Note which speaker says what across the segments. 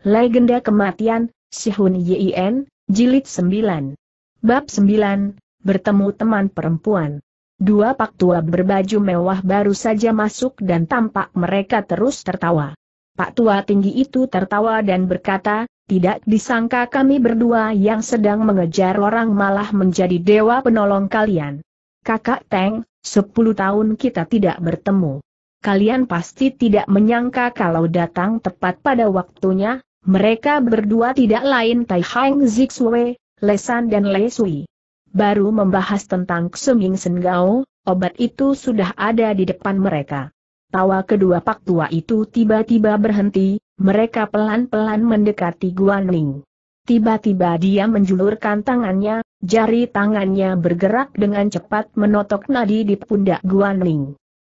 Speaker 1: Legenda Kematian, Sihun Yien, Jilid 9. Bab 9, Bertemu Teman Perempuan. Dua pak tua berbaju mewah baru saja masuk dan tampak mereka terus tertawa. Pak tua tinggi itu tertawa dan berkata, tidak disangka kami berdua yang sedang mengejar orang malah menjadi dewa penolong kalian. Kakak Teng, sepuluh tahun kita tidak bertemu. Kalian pasti tidak menyangka kalau datang tepat pada waktunya, mereka berdua tidak lain Tai Hang Zixue, Lesan dan Le Sui. Baru membahas tentang Sen Gao, obat itu sudah ada di depan mereka. Tawa kedua pak tua itu tiba-tiba berhenti, mereka pelan-pelan mendekati Guan Ning. Tiba-tiba dia menjulurkan tangannya, jari tangannya bergerak dengan cepat menotok nadi di pundak Guan Ning.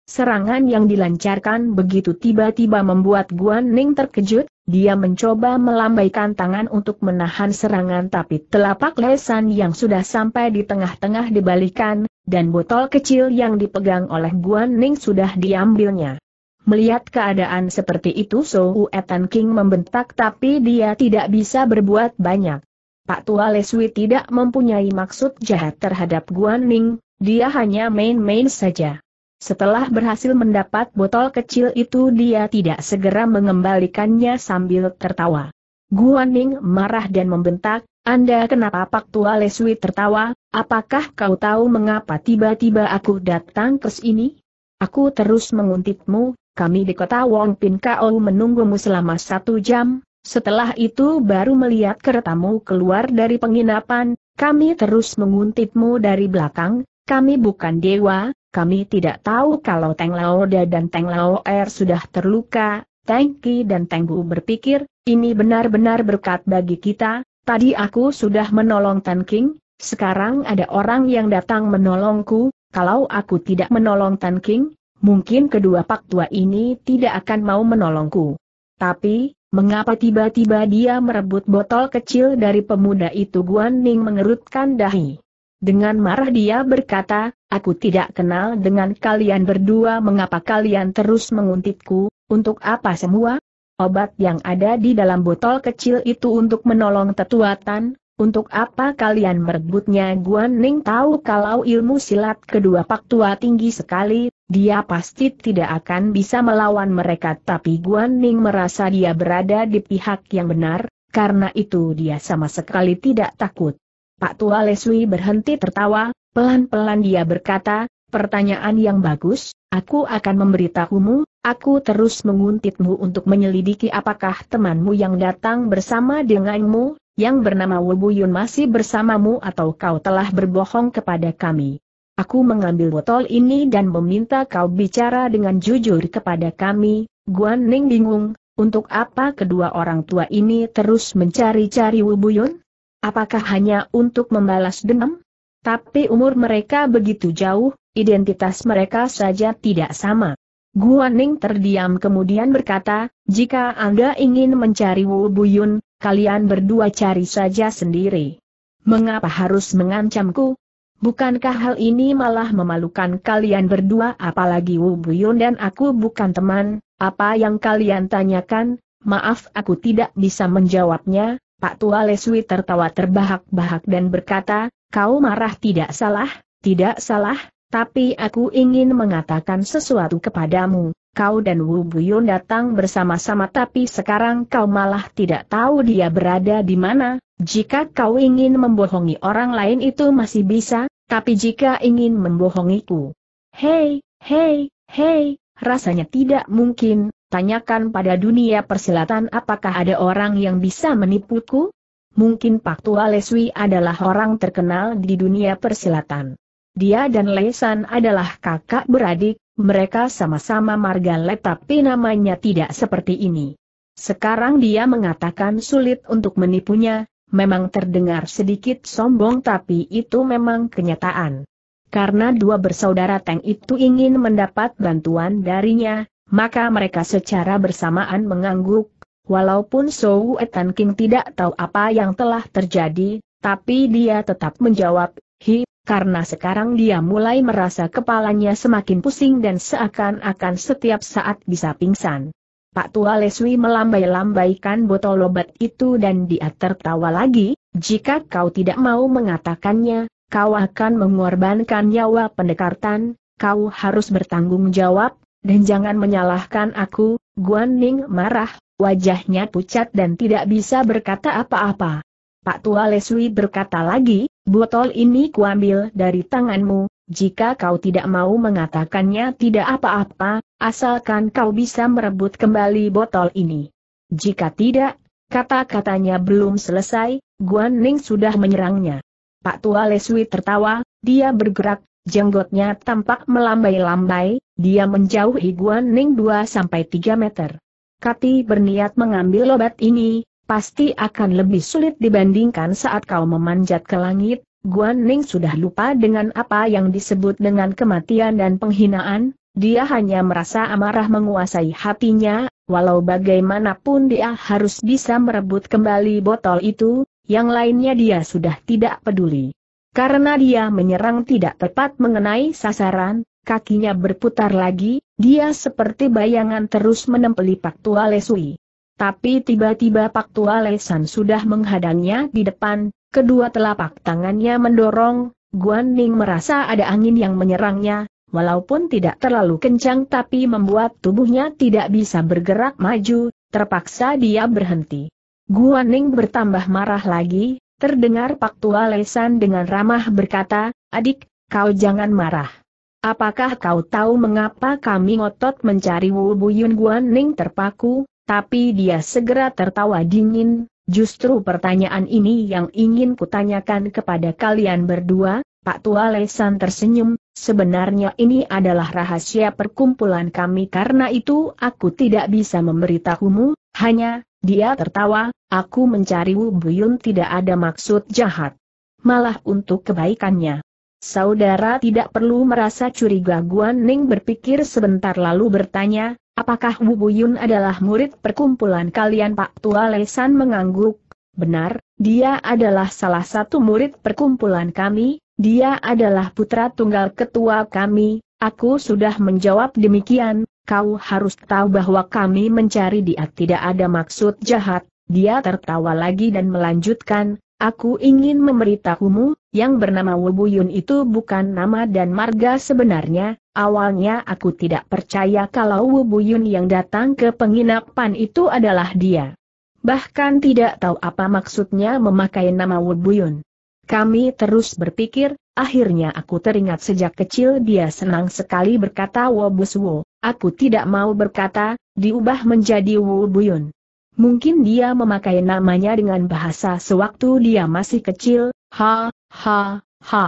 Speaker 1: Serangan yang dilancarkan begitu tiba-tiba membuat Guan Ning terkejut, dia mencoba melambaikan tangan untuk menahan serangan tapi telapak lesan yang sudah sampai di tengah-tengah dibalikan, dan botol kecil yang dipegang oleh Guan Ning sudah diambilnya. Melihat keadaan seperti itu Hu Etan King membentak tapi dia tidak bisa berbuat banyak. Pak Tua Leswi tidak mempunyai maksud jahat terhadap Guan Ning, dia hanya main-main saja. Setelah berhasil mendapat botol kecil itu dia tidak segera mengembalikannya sambil tertawa. Guan Ning marah dan membentak, Anda kenapa Pak Tua Leswi tertawa, apakah kau tahu mengapa tiba-tiba aku datang ke sini? Aku terus menguntitmu, kami di kota Wong Pin Kao menunggumu selama satu jam, setelah itu baru melihat keretamu keluar dari penginapan, kami terus menguntitmu dari belakang, kami bukan dewa, kami tidak tahu kalau Teng Laoda dan Teng Lao Er sudah terluka, Teng Ki dan Teng Bu berpikir, ini benar-benar berkat bagi kita, tadi aku sudah menolong Tan King, sekarang ada orang yang datang menolongku, kalau aku tidak menolong Tan King, mungkin kedua pak tua ini tidak akan mau menolongku. Tapi, mengapa tiba-tiba dia merebut botol kecil dari pemuda itu Guan Ning mengerutkan dahi. Dengan marah dia berkata, aku tidak kenal dengan kalian berdua mengapa kalian terus menguntitku, untuk apa semua? Obat yang ada di dalam botol kecil itu untuk menolong tetuatan, untuk apa kalian merebutnya Guan Ning tahu kalau ilmu silat kedua pak tua tinggi sekali, dia pasti tidak akan bisa melawan mereka tapi Guan Ning merasa dia berada di pihak yang benar, karena itu dia sama sekali tidak takut. Pak Tua Lesui berhenti tertawa, pelan-pelan dia berkata, pertanyaan yang bagus, aku akan memberitahumu, aku terus menguntitmu untuk menyelidiki apakah temanmu yang datang bersama denganmu, yang bernama Wubuyun masih bersamamu atau kau telah berbohong kepada kami. Aku mengambil botol ini dan meminta kau bicara dengan jujur kepada kami, Guan Ning bingung, untuk apa kedua orang tua ini terus mencari-cari Wubuyun? Apakah hanya untuk membalas dendam? Tapi umur mereka begitu jauh, identitas mereka saja tidak sama. Guaning terdiam kemudian berkata, jika Anda ingin mencari Wu Buyun, kalian berdua cari saja sendiri. Mengapa harus mengancamku? Bukankah hal ini malah memalukan kalian berdua apalagi Wu Buyun dan aku bukan teman, apa yang kalian tanyakan, maaf aku tidak bisa menjawabnya, Pak Tua Leswi tertawa terbahak-bahak dan berkata, kau marah tidak salah, tidak salah, tapi aku ingin mengatakan sesuatu kepadamu. Kau dan Wu Buyun datang bersama-sama tapi sekarang kau malah tidak tahu dia berada di mana. Jika kau ingin membohongi orang lain itu masih bisa, tapi jika ingin membohongiku. Hei, hei, hei, rasanya tidak mungkin, Tanyakan pada dunia persilatan apakah ada orang yang bisa menipuku? Mungkin Pak Tua Leswi adalah orang terkenal di dunia persilatan. Dia dan Lesan adalah kakak beradik, mereka sama-sama marga Le tapi namanya tidak seperti ini. Sekarang dia mengatakan sulit untuk menipunya, memang terdengar sedikit sombong tapi itu memang kenyataan. Karena dua bersaudara Teng itu ingin mendapat bantuan darinya, maka mereka secara bersamaan mengangguk, walaupun Sou Etan King tidak tahu apa yang telah terjadi, tapi dia tetap menjawab, hi, karena sekarang dia mulai merasa kepalanya semakin pusing dan seakan-akan setiap saat bisa pingsan. Pak Tua Leswi melambai-lambaikan botol obat itu dan dia tertawa lagi, jika kau tidak mau mengatakannya, kau akan mengorbankan nyawa pendekatan, kau harus bertanggung jawab, dan jangan menyalahkan aku, Guan Ning marah, wajahnya pucat dan tidak bisa berkata apa-apa. Pak Tua Lesui berkata lagi, botol ini kuambil dari tanganmu, jika kau tidak mau mengatakannya tidak apa-apa, asalkan kau bisa merebut kembali botol ini. Jika tidak, kata-katanya belum selesai, Guan Ning sudah menyerangnya. Pak Tua Lesui tertawa, dia bergerak, Jenggotnya tampak melambai-lambai, dia menjauhi Guan Ning 2-3 meter. Kati berniat mengambil obat ini, pasti akan lebih sulit dibandingkan saat kau memanjat ke langit, Guan Ning sudah lupa dengan apa yang disebut dengan kematian dan penghinaan, dia hanya merasa amarah menguasai hatinya, walau bagaimanapun dia harus bisa merebut kembali botol itu, yang lainnya dia sudah tidak peduli. Karena dia menyerang tidak tepat mengenai sasaran, kakinya berputar lagi, dia seperti bayangan terus menempeli Pak Tua Lesui. Tapi tiba-tiba Pak Tua Lesan sudah menghadangnya di depan, kedua telapak tangannya mendorong, Guan Ning merasa ada angin yang menyerangnya, walaupun tidak terlalu kencang tapi membuat tubuhnya tidak bisa bergerak maju, terpaksa dia berhenti. Guan Ning bertambah marah lagi, Terdengar Pak Tua Lesan dengan ramah berkata, adik, kau jangan marah. Apakah kau tahu mengapa kami ngotot mencari Wu Buyun Guan Ning terpaku, tapi dia segera tertawa dingin, justru pertanyaan ini yang ingin kutanyakan kepada kalian berdua, Pak Tua Lesan tersenyum, sebenarnya ini adalah rahasia perkumpulan kami karena itu aku tidak bisa memberitahumu, hanya, dia tertawa, aku mencari Wu Buyun tidak ada maksud jahat. Malah untuk kebaikannya. Saudara tidak perlu merasa curiga Guan Ning berpikir sebentar lalu bertanya, apakah Wu Buyun adalah murid perkumpulan kalian Pak Tua Lesan mengangguk, benar, dia adalah salah satu murid perkumpulan kami, dia adalah putra tunggal ketua kami, aku sudah menjawab demikian, Kau harus tahu bahwa kami mencari dia tidak ada maksud jahat, dia tertawa lagi dan melanjutkan, aku ingin memberitahumu, yang bernama Wubuyun itu bukan nama dan marga sebenarnya, awalnya aku tidak percaya kalau Wubuyun yang datang ke penginapan itu adalah dia. Bahkan tidak tahu apa maksudnya memakai nama Wubuyun. Kami terus berpikir, akhirnya aku teringat sejak kecil dia senang sekali berkata Wobuswo. Aku tidak mau berkata, diubah menjadi Wu Buyun. Mungkin dia memakai namanya dengan bahasa sewaktu dia masih kecil, ha, ha, ha.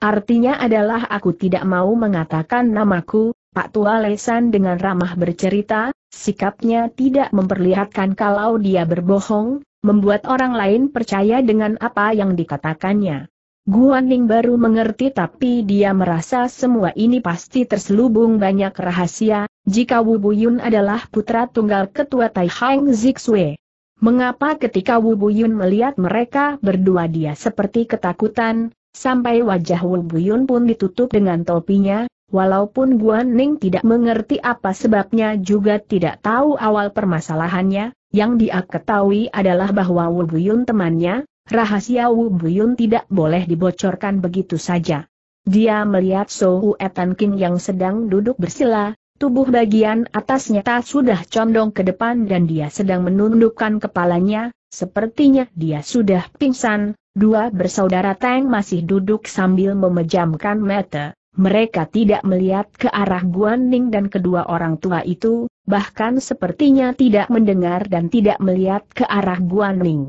Speaker 1: Artinya adalah aku tidak mau mengatakan namaku, Pak Tua Lesan dengan ramah bercerita, sikapnya tidak memperlihatkan kalau dia berbohong, membuat orang lain percaya dengan apa yang dikatakannya. Guan Ning baru mengerti tapi dia merasa semua ini pasti terselubung banyak rahasia, jika Wu Buyun adalah putra tunggal ketua Taihang Zixue. Mengapa ketika Wu Buyun melihat mereka berdua dia seperti ketakutan, sampai wajah Wu Buyun pun ditutup dengan topinya, walaupun Guan Ning tidak mengerti apa sebabnya juga tidak tahu awal permasalahannya, yang dia ketahui adalah bahwa Wu Buyun temannya, rahasia Wu Buyun tidak boleh dibocorkan begitu saja. Dia melihat Sou Etan King yang sedang duduk bersila, tubuh bagian atasnya tak sudah condong ke depan dan dia sedang menundukkan kepalanya, sepertinya dia sudah pingsan, dua bersaudara Tang masih duduk sambil memejamkan mata. Mereka tidak melihat ke arah Guan Ning dan kedua orang tua itu, bahkan sepertinya tidak mendengar dan tidak melihat ke arah Guan Ning.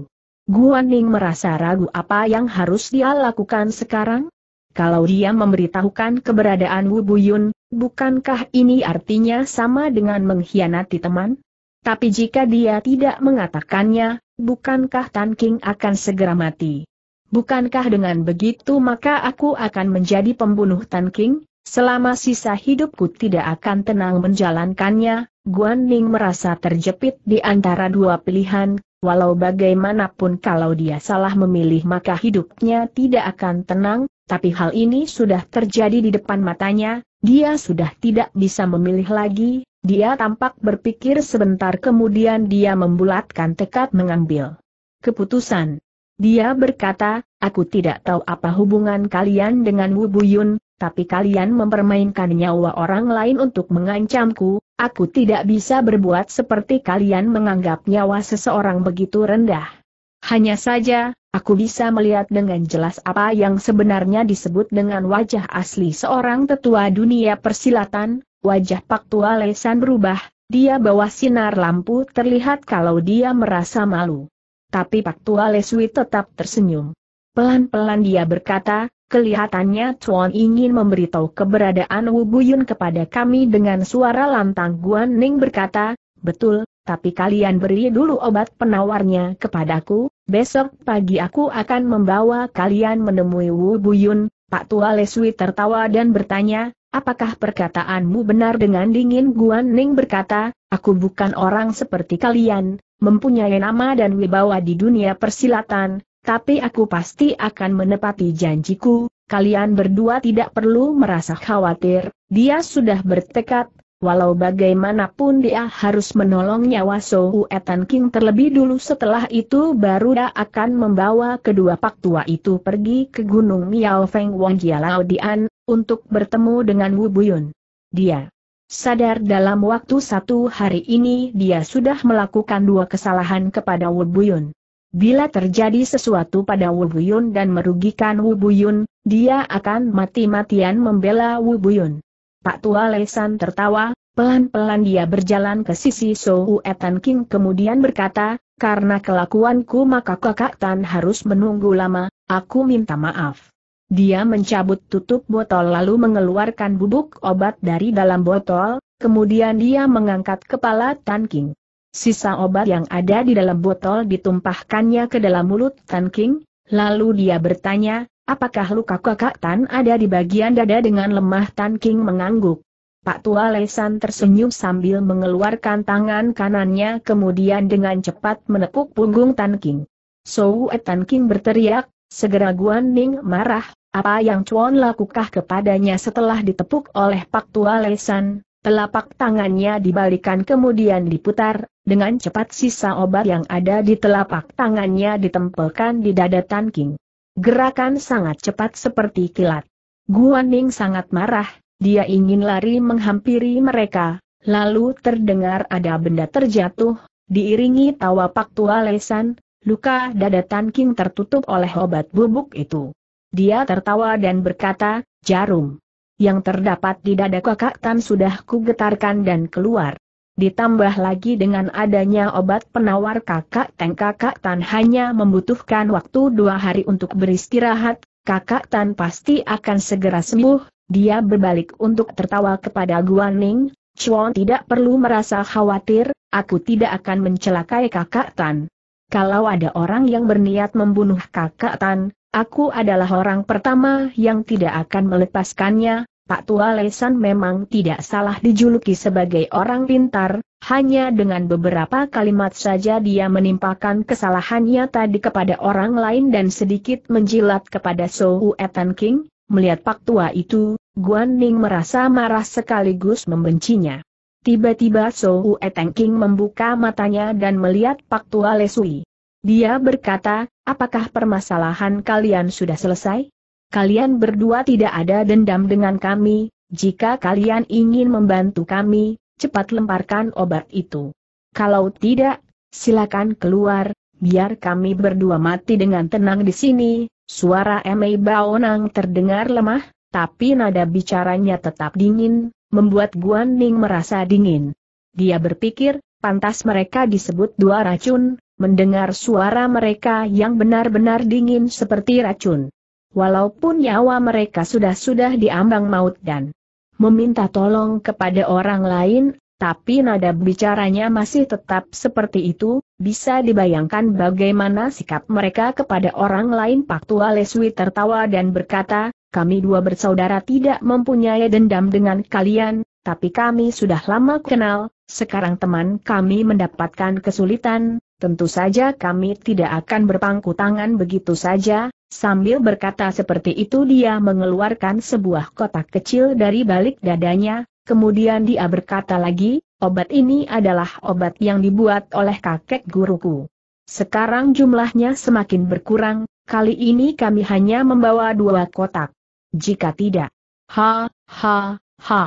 Speaker 1: Guan Ning merasa ragu apa yang harus dia lakukan sekarang? Kalau dia memberitahukan keberadaan Wu Buyun, bukankah ini artinya sama dengan mengkhianati teman? Tapi jika dia tidak mengatakannya, bukankah Tan King akan segera mati? Bukankah dengan begitu maka aku akan menjadi pembunuh Tan King? Selama sisa hidupku tidak akan tenang menjalankannya, Guan Ning merasa terjepit di antara dua pilihan, walau bagaimanapun kalau dia salah memilih maka hidupnya tidak akan tenang, tapi hal ini sudah terjadi di depan matanya, dia sudah tidak bisa memilih lagi, dia tampak berpikir sebentar kemudian dia membulatkan tekad mengambil keputusan. Dia berkata, aku tidak tahu apa hubungan kalian dengan Wu Buyun, tapi kalian mempermainkan nyawa orang lain untuk mengancamku, Aku tidak bisa berbuat seperti kalian menganggap nyawa seseorang begitu rendah. Hanya saja, aku bisa melihat dengan jelas apa yang sebenarnya disebut dengan wajah asli seorang tetua dunia persilatan, wajah Pak Lesan berubah, dia bawa sinar lampu terlihat kalau dia merasa malu. Tapi Pak Leswi tetap tersenyum. Pelan-pelan dia berkata, Kelihatannya Tuan ingin memberitahu keberadaan Wu Buyun kepada kami dengan suara lantang Guan Ning berkata, betul, tapi kalian beri dulu obat penawarnya kepadaku, besok pagi aku akan membawa kalian menemui Wu Buyun. Pak Tua Lesui tertawa dan bertanya, apakah perkataanmu benar dengan dingin Guan Ning berkata, aku bukan orang seperti kalian, mempunyai nama dan wibawa di dunia persilatan, tapi aku pasti akan menepati janjiku, kalian berdua tidak perlu merasa khawatir, dia sudah bertekad, walau bagaimanapun dia harus menolong nyawa Sou Etan King terlebih dulu setelah itu baru dia akan membawa kedua pak tua itu pergi ke Gunung Miao Feng Wong Jialao Dian, untuk bertemu dengan Wu Buyun. Dia sadar dalam waktu satu hari ini dia sudah melakukan dua kesalahan kepada Wu Buyun. Bila terjadi sesuatu pada Wu Buyun dan merugikan Wu Buyun, dia akan mati-matian membela Wu Buyun. Pak Tua Lesan tertawa, pelan-pelan dia berjalan ke sisi Sou Etan King kemudian berkata, karena kelakuanku maka kakak Tan harus menunggu lama, aku minta maaf. Dia mencabut tutup botol lalu mengeluarkan bubuk obat dari dalam botol, kemudian dia mengangkat kepala Tan King. Sisa obat yang ada di dalam botol ditumpahkannya ke dalam mulut Tan King, lalu dia bertanya, apakah luka kakak Tan ada di bagian dada dengan lemah Tan King mengangguk. Pak Tua Lesan tersenyum sambil mengeluarkan tangan kanannya kemudian dengan cepat menepuk punggung Tan King. So Tan King berteriak, segera Guan Ning marah, apa yang Chuan lakukah kepadanya setelah ditepuk oleh Pak Tua Lesan, Telapak tangannya dibalikan kemudian diputar, dengan cepat sisa obat yang ada di telapak tangannya ditempelkan di dada Tan King. Gerakan sangat cepat seperti kilat. Guan Ning sangat marah, dia ingin lari menghampiri mereka, lalu terdengar ada benda terjatuh, diiringi tawa Pak tua Lesan, luka dada Tan King tertutup oleh obat bubuk itu. Dia tertawa dan berkata, jarum yang terdapat di dada kakak Tan sudah kugetarkan dan keluar. Ditambah lagi dengan adanya obat penawar kakak Teng kakak Tan hanya membutuhkan waktu dua hari untuk beristirahat, kakak Tan pasti akan segera sembuh, dia berbalik untuk tertawa kepada Guan Ning. Chuan tidak perlu merasa khawatir, aku tidak akan mencelakai kakak Tan. Kalau ada orang yang berniat membunuh kakak Tan, aku adalah orang pertama yang tidak akan melepaskannya, Pak Tua Lesan memang tidak salah dijuluki sebagai orang pintar, hanya dengan beberapa kalimat saja dia menimpakan kesalahannya tadi kepada orang lain dan sedikit menjilat kepada Sou Etan King, melihat Pak Tua itu, Guan Ning merasa marah sekaligus membencinya. Tiba-tiba Sou Etan King membuka matanya dan melihat Pak Tua Lesui. Dia berkata, apakah permasalahan kalian sudah selesai? kalian berdua tidak ada dendam dengan kami, jika kalian ingin membantu kami, cepat lemparkan obat itu. Kalau tidak, silakan keluar, biar kami berdua mati dengan tenang di sini. Suara Mei Baonang terdengar lemah, tapi nada bicaranya tetap dingin, membuat Guan Ning merasa dingin. Dia berpikir, pantas mereka disebut dua racun, mendengar suara mereka yang benar-benar dingin seperti racun. Walaupun nyawa mereka sudah-sudah diambang maut dan meminta tolong kepada orang lain, tapi nada bicaranya masih tetap seperti itu, bisa dibayangkan bagaimana sikap mereka kepada orang lain Pak Tua Leswi tertawa dan berkata, kami dua bersaudara tidak mempunyai dendam dengan kalian, tapi kami sudah lama kenal, sekarang teman kami mendapatkan kesulitan, tentu saja kami tidak akan berpangku tangan begitu saja, Sambil berkata seperti itu dia mengeluarkan sebuah kotak kecil dari balik dadanya, kemudian dia berkata lagi, obat ini adalah obat yang dibuat oleh kakek guruku. Sekarang jumlahnya semakin berkurang, kali ini kami hanya membawa dua kotak. Jika tidak, ha, ha, ha.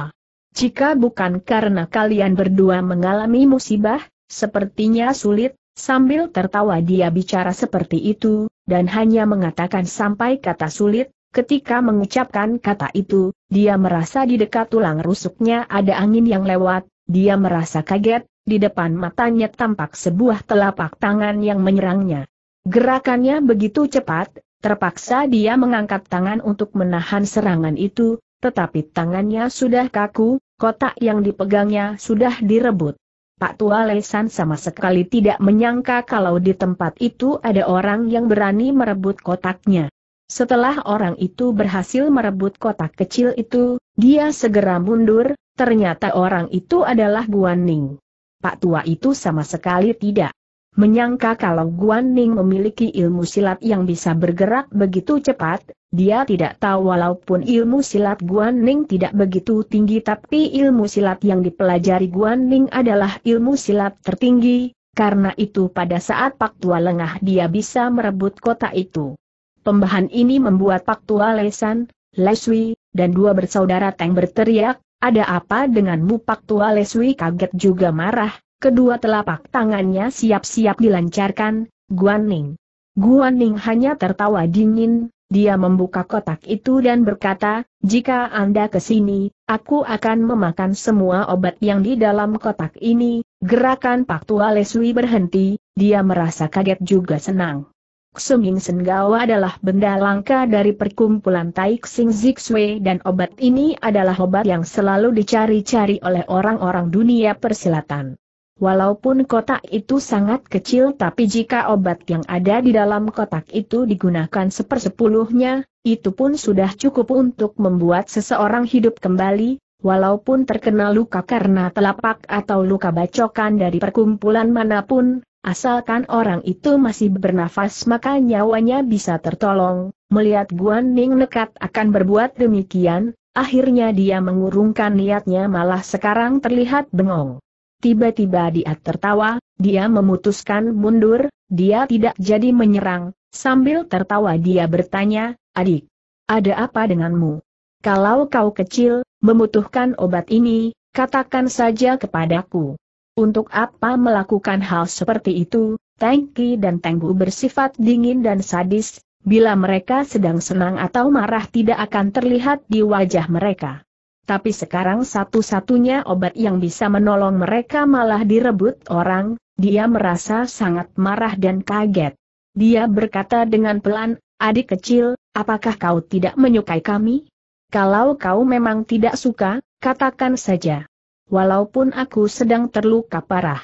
Speaker 1: Jika bukan karena kalian berdua mengalami musibah, sepertinya sulit, Sambil tertawa dia bicara seperti itu, dan hanya mengatakan sampai kata sulit, ketika mengucapkan kata itu, dia merasa di dekat tulang rusuknya ada angin yang lewat, dia merasa kaget, di depan matanya tampak sebuah telapak tangan yang menyerangnya. Gerakannya begitu cepat, terpaksa dia mengangkat tangan untuk menahan serangan itu, tetapi tangannya sudah kaku, kotak yang dipegangnya sudah direbut. Pak Tua Lesan sama sekali tidak menyangka kalau di tempat itu ada orang yang berani merebut kotaknya. Setelah orang itu berhasil merebut kotak kecil itu, dia segera mundur, ternyata orang itu adalah Guan Ning. Pak Tua itu sama sekali tidak menyangka kalau Guan Ning memiliki ilmu silat yang bisa bergerak begitu cepat, dia tidak tahu walaupun ilmu silat Guan Ning tidak begitu tinggi tapi ilmu silat yang dipelajari Guan Ning adalah ilmu silat tertinggi, karena itu pada saat Pak Tua lengah dia bisa merebut kota itu. Pembahan ini membuat Pak Tua Lesan, Leswi, dan dua bersaudara Teng berteriak, ada apa denganmu Pak Tua Leswi kaget juga marah, Kedua telapak tangannya siap-siap dilancarkan, Guan Ning. Guan Ning hanya tertawa dingin, dia membuka kotak itu dan berkata, jika Anda ke sini, aku akan memakan semua obat yang di dalam kotak ini. Gerakan Pak Tua Lesui berhenti, dia merasa kaget juga senang. Xuming Senggawa adalah benda langka dari perkumpulan Tai Xing Zixue dan obat ini adalah obat yang selalu dicari-cari oleh orang-orang dunia persilatan. Walaupun kotak itu sangat kecil tapi jika obat yang ada di dalam kotak itu digunakan sepersepuluhnya, itu pun sudah cukup untuk membuat seseorang hidup kembali, walaupun terkena luka karena telapak atau luka bacokan dari perkumpulan manapun, asalkan orang itu masih bernafas maka nyawanya bisa tertolong. Melihat Guan Ning nekat akan berbuat demikian, akhirnya dia mengurungkan niatnya malah sekarang terlihat bengong. Tiba-tiba dia tertawa, dia memutuskan mundur, dia tidak jadi menyerang, sambil tertawa dia bertanya, adik, ada apa denganmu? Kalau kau kecil, membutuhkan obat ini, katakan saja kepadaku. Untuk apa melakukan hal seperti itu, Tengki dan Tenggu bersifat dingin dan sadis, bila mereka sedang senang atau marah tidak akan terlihat di wajah mereka tapi sekarang satu-satunya obat yang bisa menolong mereka malah direbut orang, dia merasa sangat marah dan kaget. Dia berkata dengan pelan, adik kecil, apakah kau tidak menyukai kami? Kalau kau memang tidak suka, katakan saja. Walaupun aku sedang terluka parah.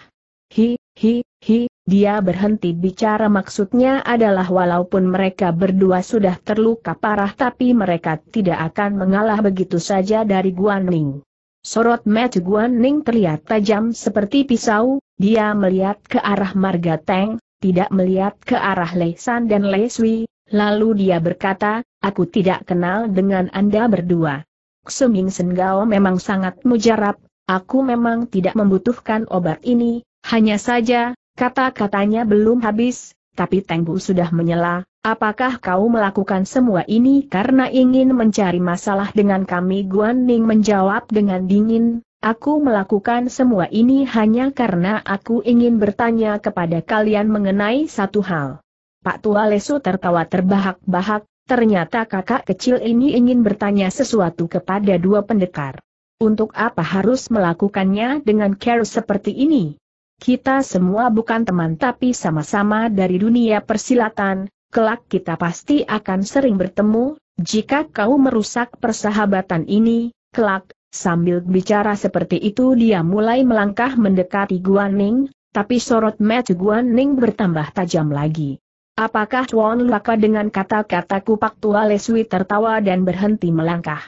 Speaker 1: Hi, Hi, hi, dia berhenti bicara maksudnya adalah walaupun mereka berdua sudah terluka parah tapi mereka tidak akan mengalah begitu saja dari Guan Ning. Sorot Guan Ning terlihat tajam seperti pisau, dia melihat ke arah Marga Teng, tidak melihat ke arah Lei San dan Lei Sui, lalu dia berkata, aku tidak kenal dengan Anda berdua. Xuming Sengao memang sangat mujarab, aku memang tidak membutuhkan obat ini, hanya saja, kata-katanya belum habis, tapi Bu sudah menyela, apakah kau melakukan semua ini karena ingin mencari masalah dengan kami? Guan Ning menjawab dengan dingin, Aku melakukan semua ini hanya karena aku ingin bertanya kepada kalian mengenai satu hal. Pak Tua Lesu tertawa terbahak-bahak, ternyata kakak kecil ini ingin bertanya sesuatu kepada dua pendekar. Untuk apa harus melakukannya dengan care seperti ini? Kita semua bukan teman tapi sama-sama dari dunia persilatan, kelak kita pasti akan sering bertemu, jika kau merusak persahabatan ini, kelak, sambil bicara seperti itu dia mulai melangkah mendekati Guan Ning, tapi sorot mata Ning bertambah tajam lagi. Apakah Chuan Laka dengan kata kataku Pak tua Leswi tertawa dan berhenti melangkah?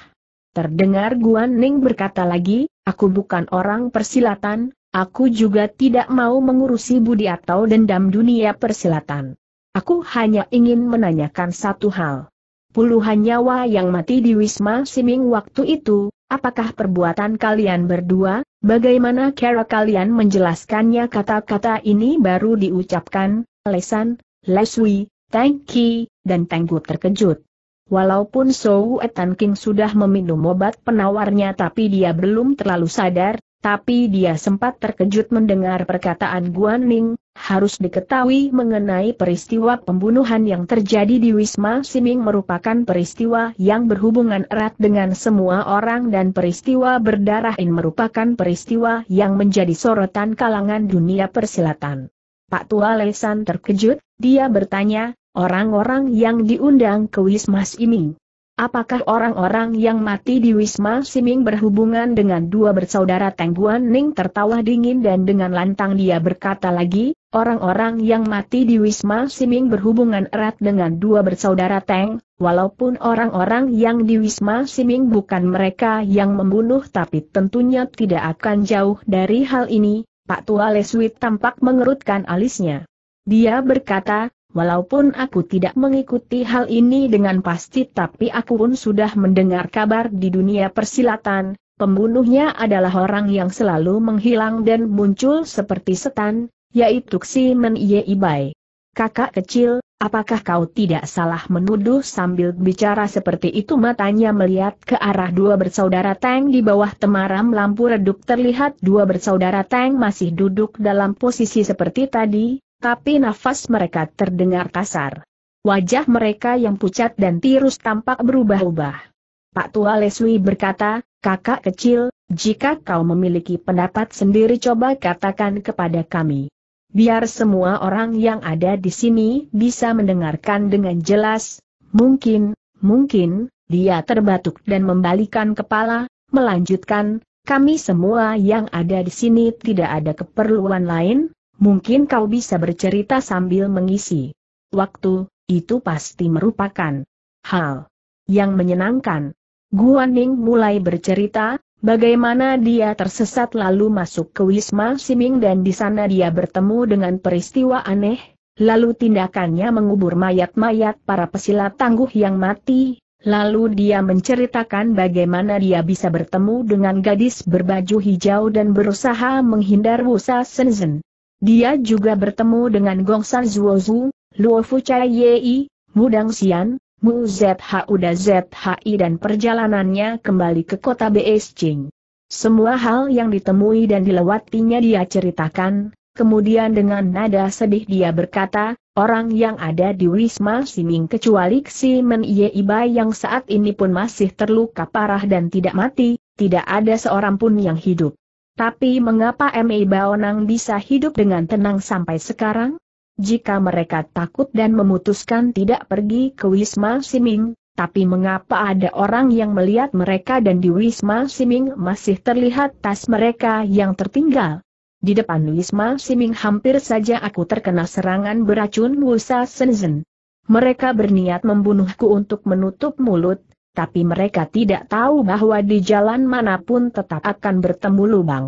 Speaker 1: Terdengar Guan Ning berkata lagi, aku bukan orang persilatan, Aku juga tidak mau mengurusi budi atau dendam dunia persilatan. Aku hanya ingin menanyakan satu hal. Puluhan nyawa yang mati di Wisma Siming waktu itu, apakah perbuatan kalian berdua, bagaimana cara kalian menjelaskannya kata-kata ini baru diucapkan, Lesan, Leswi, Tangki, dan Tenggu terkejut. Walaupun Sou Etan King sudah meminum obat penawarnya tapi dia belum terlalu sadar, tapi dia sempat terkejut mendengar perkataan Guan Ning, harus diketahui mengenai peristiwa pembunuhan yang terjadi di Wisma Siming merupakan peristiwa yang berhubungan erat dengan semua orang dan peristiwa berdarah ini merupakan peristiwa yang menjadi sorotan kalangan dunia persilatan. Pak Tua Lesan terkejut, dia bertanya, orang-orang yang diundang ke Wisma Siming, Apakah orang-orang yang mati di Wisma Siming berhubungan dengan dua bersaudara Teng Ning tertawa dingin dan dengan lantang dia berkata lagi, orang-orang yang mati di Wisma Siming berhubungan erat dengan dua bersaudara Teng, walaupun orang-orang yang di Wisma Siming bukan mereka yang membunuh tapi tentunya tidak akan jauh dari hal ini, Pak Tua Leswit tampak mengerutkan alisnya. Dia berkata, Walaupun aku tidak mengikuti hal ini dengan pasti tapi aku pun sudah mendengar kabar di dunia persilatan, pembunuhnya adalah orang yang selalu menghilang dan muncul seperti setan, yaitu Ximen Ye Ibai. Kakak kecil, apakah kau tidak salah menuduh sambil bicara seperti itu matanya melihat ke arah dua bersaudara Tang di bawah temaram lampu redup terlihat dua bersaudara Tang masih duduk dalam posisi seperti tadi, tapi nafas mereka terdengar kasar. Wajah mereka yang pucat dan tirus tampak berubah-ubah. Pak Tua Leswi berkata, kakak kecil, jika kau memiliki pendapat sendiri coba katakan kepada kami. Biar semua orang yang ada di sini bisa mendengarkan dengan jelas, mungkin, mungkin, dia terbatuk dan membalikan kepala, melanjutkan, kami semua yang ada di sini tidak ada keperluan lain, mungkin kau bisa bercerita sambil mengisi. Waktu, itu pasti merupakan hal yang menyenangkan. Guan Ning mulai bercerita, bagaimana dia tersesat lalu masuk ke Wisma Siming dan di sana dia bertemu dengan peristiwa aneh, lalu tindakannya mengubur mayat-mayat para pesilat tangguh yang mati, lalu dia menceritakan bagaimana dia bisa bertemu dengan gadis berbaju hijau dan berusaha menghindar Wusa Senzen. Dia juga bertemu dengan Gongsan Zhuozu, Luo Fuchai Yei, Mudang Xian, Mu ZHU da ZHI dan perjalanannya kembali ke kota Beijing. Semua hal yang ditemui dan dilewatinya dia ceritakan, kemudian dengan nada sedih dia berkata, orang yang ada di Wisma Siming kecuali Ximen Yeibai yang saat ini pun masih terluka parah dan tidak mati, tidak ada seorang pun yang hidup. Tapi mengapa M.E. Baonang bisa hidup dengan tenang sampai sekarang? Jika mereka takut dan memutuskan tidak pergi ke Wisma Siming, tapi mengapa ada orang yang melihat mereka dan di Wisma Siming masih terlihat tas mereka yang tertinggal? Di depan Wisma Siming hampir saja aku terkena serangan beracun Wusa Senzen. Mereka berniat membunuhku untuk menutup mulut, tapi mereka tidak tahu bahwa di jalan manapun tetap akan bertemu lubang.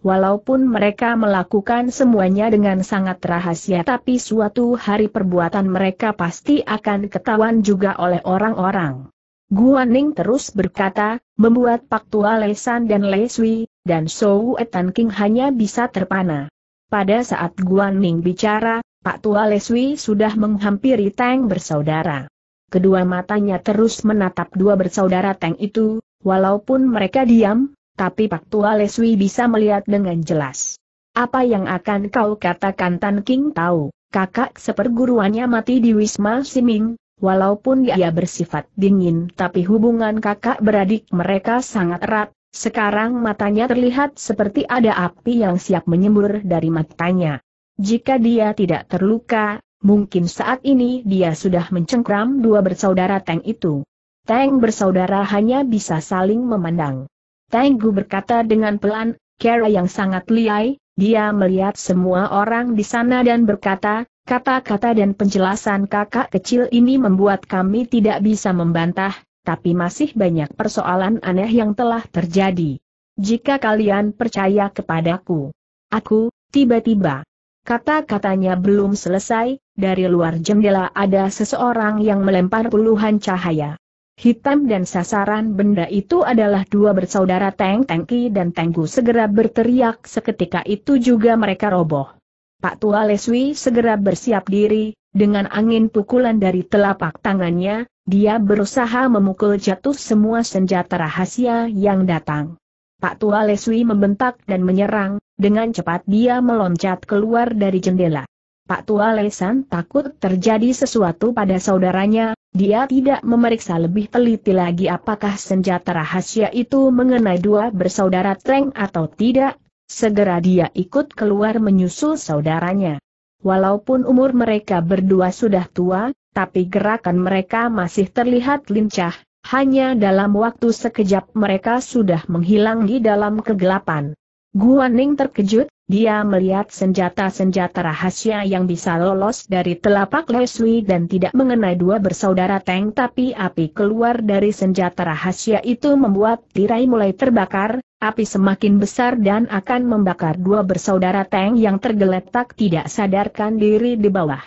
Speaker 1: Walaupun mereka melakukan semuanya dengan sangat rahasia tapi suatu hari perbuatan mereka pasti akan ketahuan juga oleh orang-orang. Guaning terus berkata, membuat Pak Tua Lesan dan Leswi, dan Sou Etan King hanya bisa terpana. Pada saat Guaning bicara, Pak Tua Leswi sudah menghampiri Tang bersaudara kedua matanya terus menatap dua bersaudara Teng itu, walaupun mereka diam, tapi Pak Tua Leswi bisa melihat dengan jelas. Apa yang akan kau katakan Tan King tahu, kakak seperguruannya mati di Wisma Siming, walaupun dia bersifat dingin tapi hubungan kakak beradik mereka sangat erat, sekarang matanya terlihat seperti ada api yang siap menyembur dari matanya. Jika dia tidak terluka, Mungkin saat ini dia sudah mencengkram dua bersaudara Tang itu. Tang bersaudara hanya bisa saling memandang. Tang Gu berkata dengan pelan, "Kera yang sangat liai, dia melihat semua orang di sana dan berkata, kata-kata dan penjelasan kakak kecil ini membuat kami tidak bisa membantah, tapi masih banyak persoalan aneh yang telah terjadi. Jika kalian percaya kepadaku, aku, tiba-tiba, kata-katanya belum selesai, dari luar jendela ada seseorang yang melempar puluhan cahaya. Hitam dan sasaran benda itu adalah dua bersaudara Teng Tengki dan Tenggu segera berteriak seketika itu juga mereka roboh. Pak Tua Leswi segera bersiap diri, dengan angin pukulan dari telapak tangannya, dia berusaha memukul jatuh semua senjata rahasia yang datang. Pak Tua Leswi membentak dan menyerang, dengan cepat dia meloncat keluar dari jendela. Pak Tua Lesan takut terjadi sesuatu pada saudaranya, dia tidak memeriksa lebih teliti lagi apakah senjata rahasia itu mengenai dua bersaudara Treng atau tidak, segera dia ikut keluar menyusul saudaranya. Walaupun umur mereka berdua sudah tua, tapi gerakan mereka masih terlihat lincah, hanya dalam waktu sekejap mereka sudah menghilang di dalam kegelapan. Ning terkejut, dia melihat senjata-senjata rahasia yang bisa lolos dari telapak Leslie dan tidak mengenai dua bersaudara Tang, tapi api keluar dari senjata rahasia itu membuat tirai mulai terbakar, api semakin besar dan akan membakar dua bersaudara Tang yang tergeletak tidak sadarkan diri di bawah.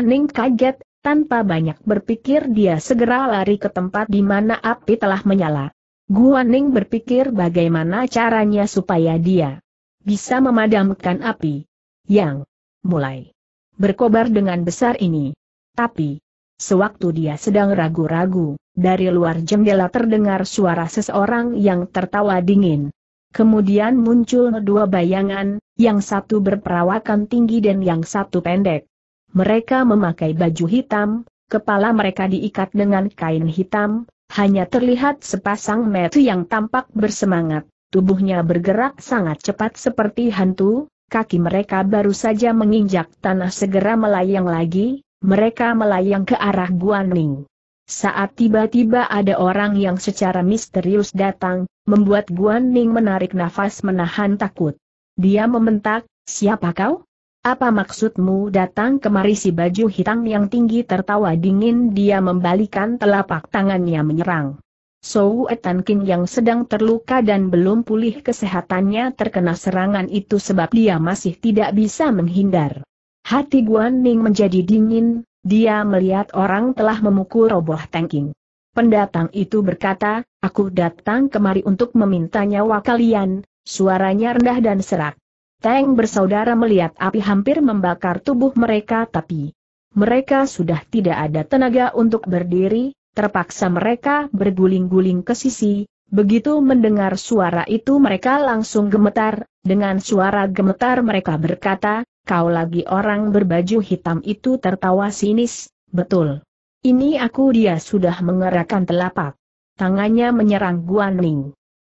Speaker 1: Ning kaget, tanpa banyak berpikir dia segera lari ke tempat di mana api telah menyala. Guan Ning berpikir bagaimana caranya supaya dia bisa memadamkan api yang mulai berkobar dengan besar ini. Tapi, sewaktu dia sedang ragu-ragu, dari luar jendela terdengar suara seseorang yang tertawa dingin. Kemudian muncul dua bayangan, yang satu berperawakan tinggi dan yang satu pendek. Mereka memakai baju hitam, kepala mereka diikat dengan kain hitam, hanya terlihat sepasang metu yang tampak bersemangat, tubuhnya bergerak sangat cepat seperti hantu, kaki mereka baru saja menginjak tanah segera melayang lagi, mereka melayang ke arah Guan Ning. Saat tiba-tiba ada orang yang secara misterius datang, membuat Guan Ning menarik nafas menahan takut. Dia membentak, siapa kau? Apa maksudmu datang kemari si baju hitam yang tinggi tertawa dingin dia membalikan telapak tangannya menyerang. Sou Etan King yang sedang terluka dan belum pulih kesehatannya terkena serangan itu sebab dia masih tidak bisa menghindar. Hati Guan Ning menjadi dingin, dia melihat orang telah memukul roboh tanking. Pendatang itu berkata, aku datang kemari untuk meminta nyawa kalian, suaranya rendah dan serak. Teng bersaudara melihat api hampir membakar tubuh mereka tapi mereka sudah tidak ada tenaga untuk berdiri, terpaksa mereka berguling-guling ke sisi, begitu mendengar suara itu mereka langsung gemetar, dengan suara gemetar mereka berkata, kau lagi orang berbaju hitam itu tertawa sinis, betul. Ini aku dia sudah mengerahkan telapak. Tangannya menyerang Guan Ning.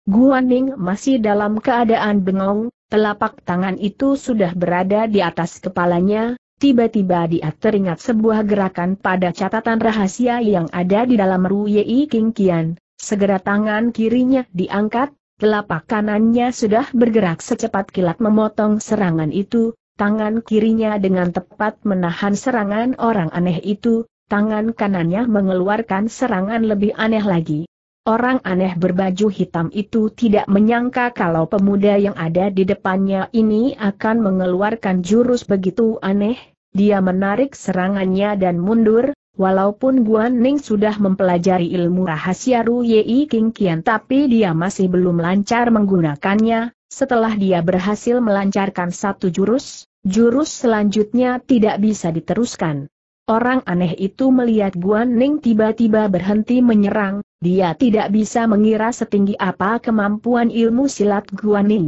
Speaker 1: Guan Ning masih dalam keadaan bengong, Telapak tangan itu sudah berada di atas kepalanya, tiba-tiba dia teringat sebuah gerakan pada catatan rahasia yang ada di dalam Ruyei King Kian. Segera tangan kirinya diangkat, telapak kanannya sudah bergerak secepat kilat memotong serangan itu, tangan kirinya dengan tepat menahan serangan orang aneh itu, tangan kanannya mengeluarkan serangan lebih aneh lagi. Orang aneh berbaju hitam itu tidak menyangka kalau pemuda yang ada di depannya ini akan mengeluarkan jurus begitu aneh, dia menarik serangannya dan mundur, walaupun Guan Ning sudah mempelajari ilmu rahasia Ru Yei King Kian tapi dia masih belum lancar menggunakannya, setelah dia berhasil melancarkan satu jurus, jurus selanjutnya tidak bisa diteruskan. Orang aneh itu melihat Guan Ning tiba-tiba berhenti menyerang, dia tidak bisa mengira setinggi apa kemampuan ilmu silat Guan Ning.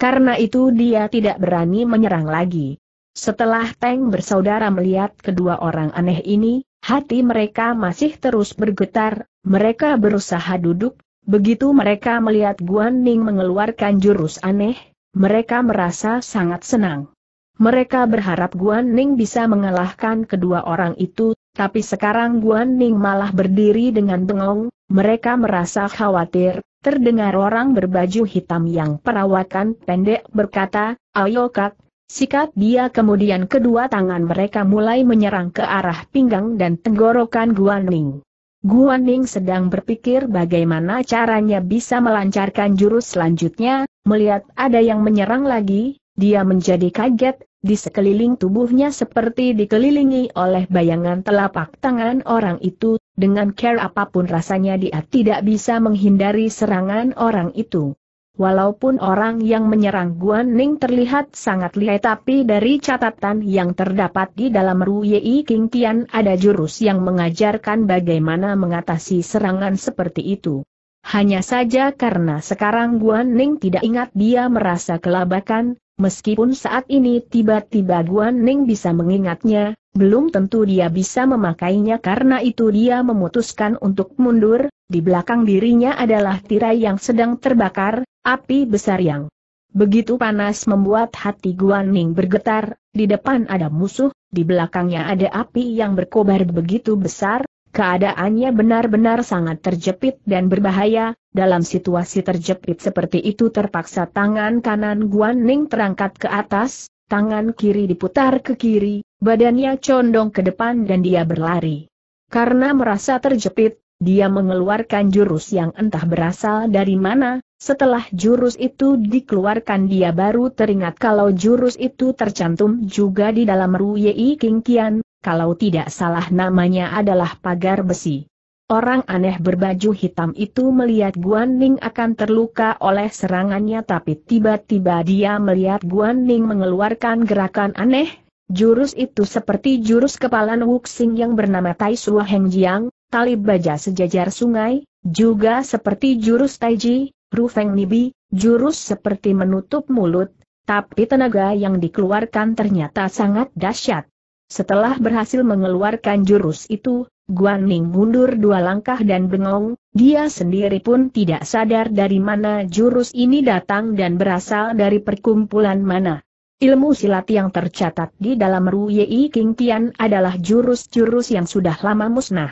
Speaker 1: Karena itu dia tidak berani menyerang lagi. Setelah Teng bersaudara melihat kedua orang aneh ini, hati mereka masih terus bergetar, mereka berusaha duduk, begitu mereka melihat Guan Ning mengeluarkan jurus aneh, mereka merasa sangat senang. Mereka berharap Guan Ning bisa mengalahkan kedua orang itu, tapi sekarang Guan Ning malah berdiri dengan bengong, mereka merasa khawatir, terdengar orang berbaju hitam yang perawakan pendek berkata, Ayo Kak, sikat dia kemudian kedua tangan mereka mulai menyerang ke arah pinggang dan tenggorokan Guan Ning. Guan Ning sedang berpikir bagaimana caranya bisa melancarkan jurus selanjutnya, melihat ada yang menyerang lagi, dia menjadi kaget, di sekeliling tubuhnya seperti dikelilingi oleh bayangan telapak tangan orang itu, dengan care apapun rasanya dia tidak bisa menghindari serangan orang itu. Walaupun orang yang menyerang Guan Ning terlihat sangat lihai tapi dari catatan yang terdapat di dalam Ruyei King Tian ada jurus yang mengajarkan bagaimana mengatasi serangan seperti itu. Hanya saja karena sekarang Guan Ning tidak ingat dia merasa kelabakan, meskipun saat ini tiba-tiba Guan Ning bisa mengingatnya, belum tentu dia bisa memakainya karena itu dia memutuskan untuk mundur, di belakang dirinya adalah tirai yang sedang terbakar, api besar yang begitu panas membuat hati Guan Ning bergetar, di depan ada musuh, di belakangnya ada api yang berkobar begitu besar, Keadaannya benar-benar sangat terjepit dan berbahaya, dalam situasi terjepit seperti itu terpaksa tangan kanan Guan Ning terangkat ke atas, tangan kiri diputar ke kiri, badannya condong ke depan dan dia berlari. Karena merasa terjepit, dia mengeluarkan jurus yang entah berasal dari mana, setelah jurus itu dikeluarkan dia baru teringat kalau jurus itu tercantum juga di dalam Ru Yei King Kian, kalau tidak salah namanya adalah pagar besi. Orang aneh berbaju hitam itu melihat Guan Ning akan terluka oleh serangannya tapi tiba-tiba dia melihat Guan Ning mengeluarkan gerakan aneh, jurus itu seperti jurus kepalan Wuxing yang bernama Tai Sua Heng Jiang, tali baja sejajar sungai, juga seperti jurus Taiji, Feng Nibi, jurus seperti menutup mulut, tapi tenaga yang dikeluarkan ternyata sangat dahsyat. Setelah berhasil mengeluarkan jurus itu, Guan Ning mundur dua langkah dan bengong, dia sendiri pun tidak sadar dari mana jurus ini datang dan berasal dari perkumpulan mana. Ilmu silat yang tercatat di dalam Ruyi King Tian adalah jurus-jurus yang sudah lama musnah.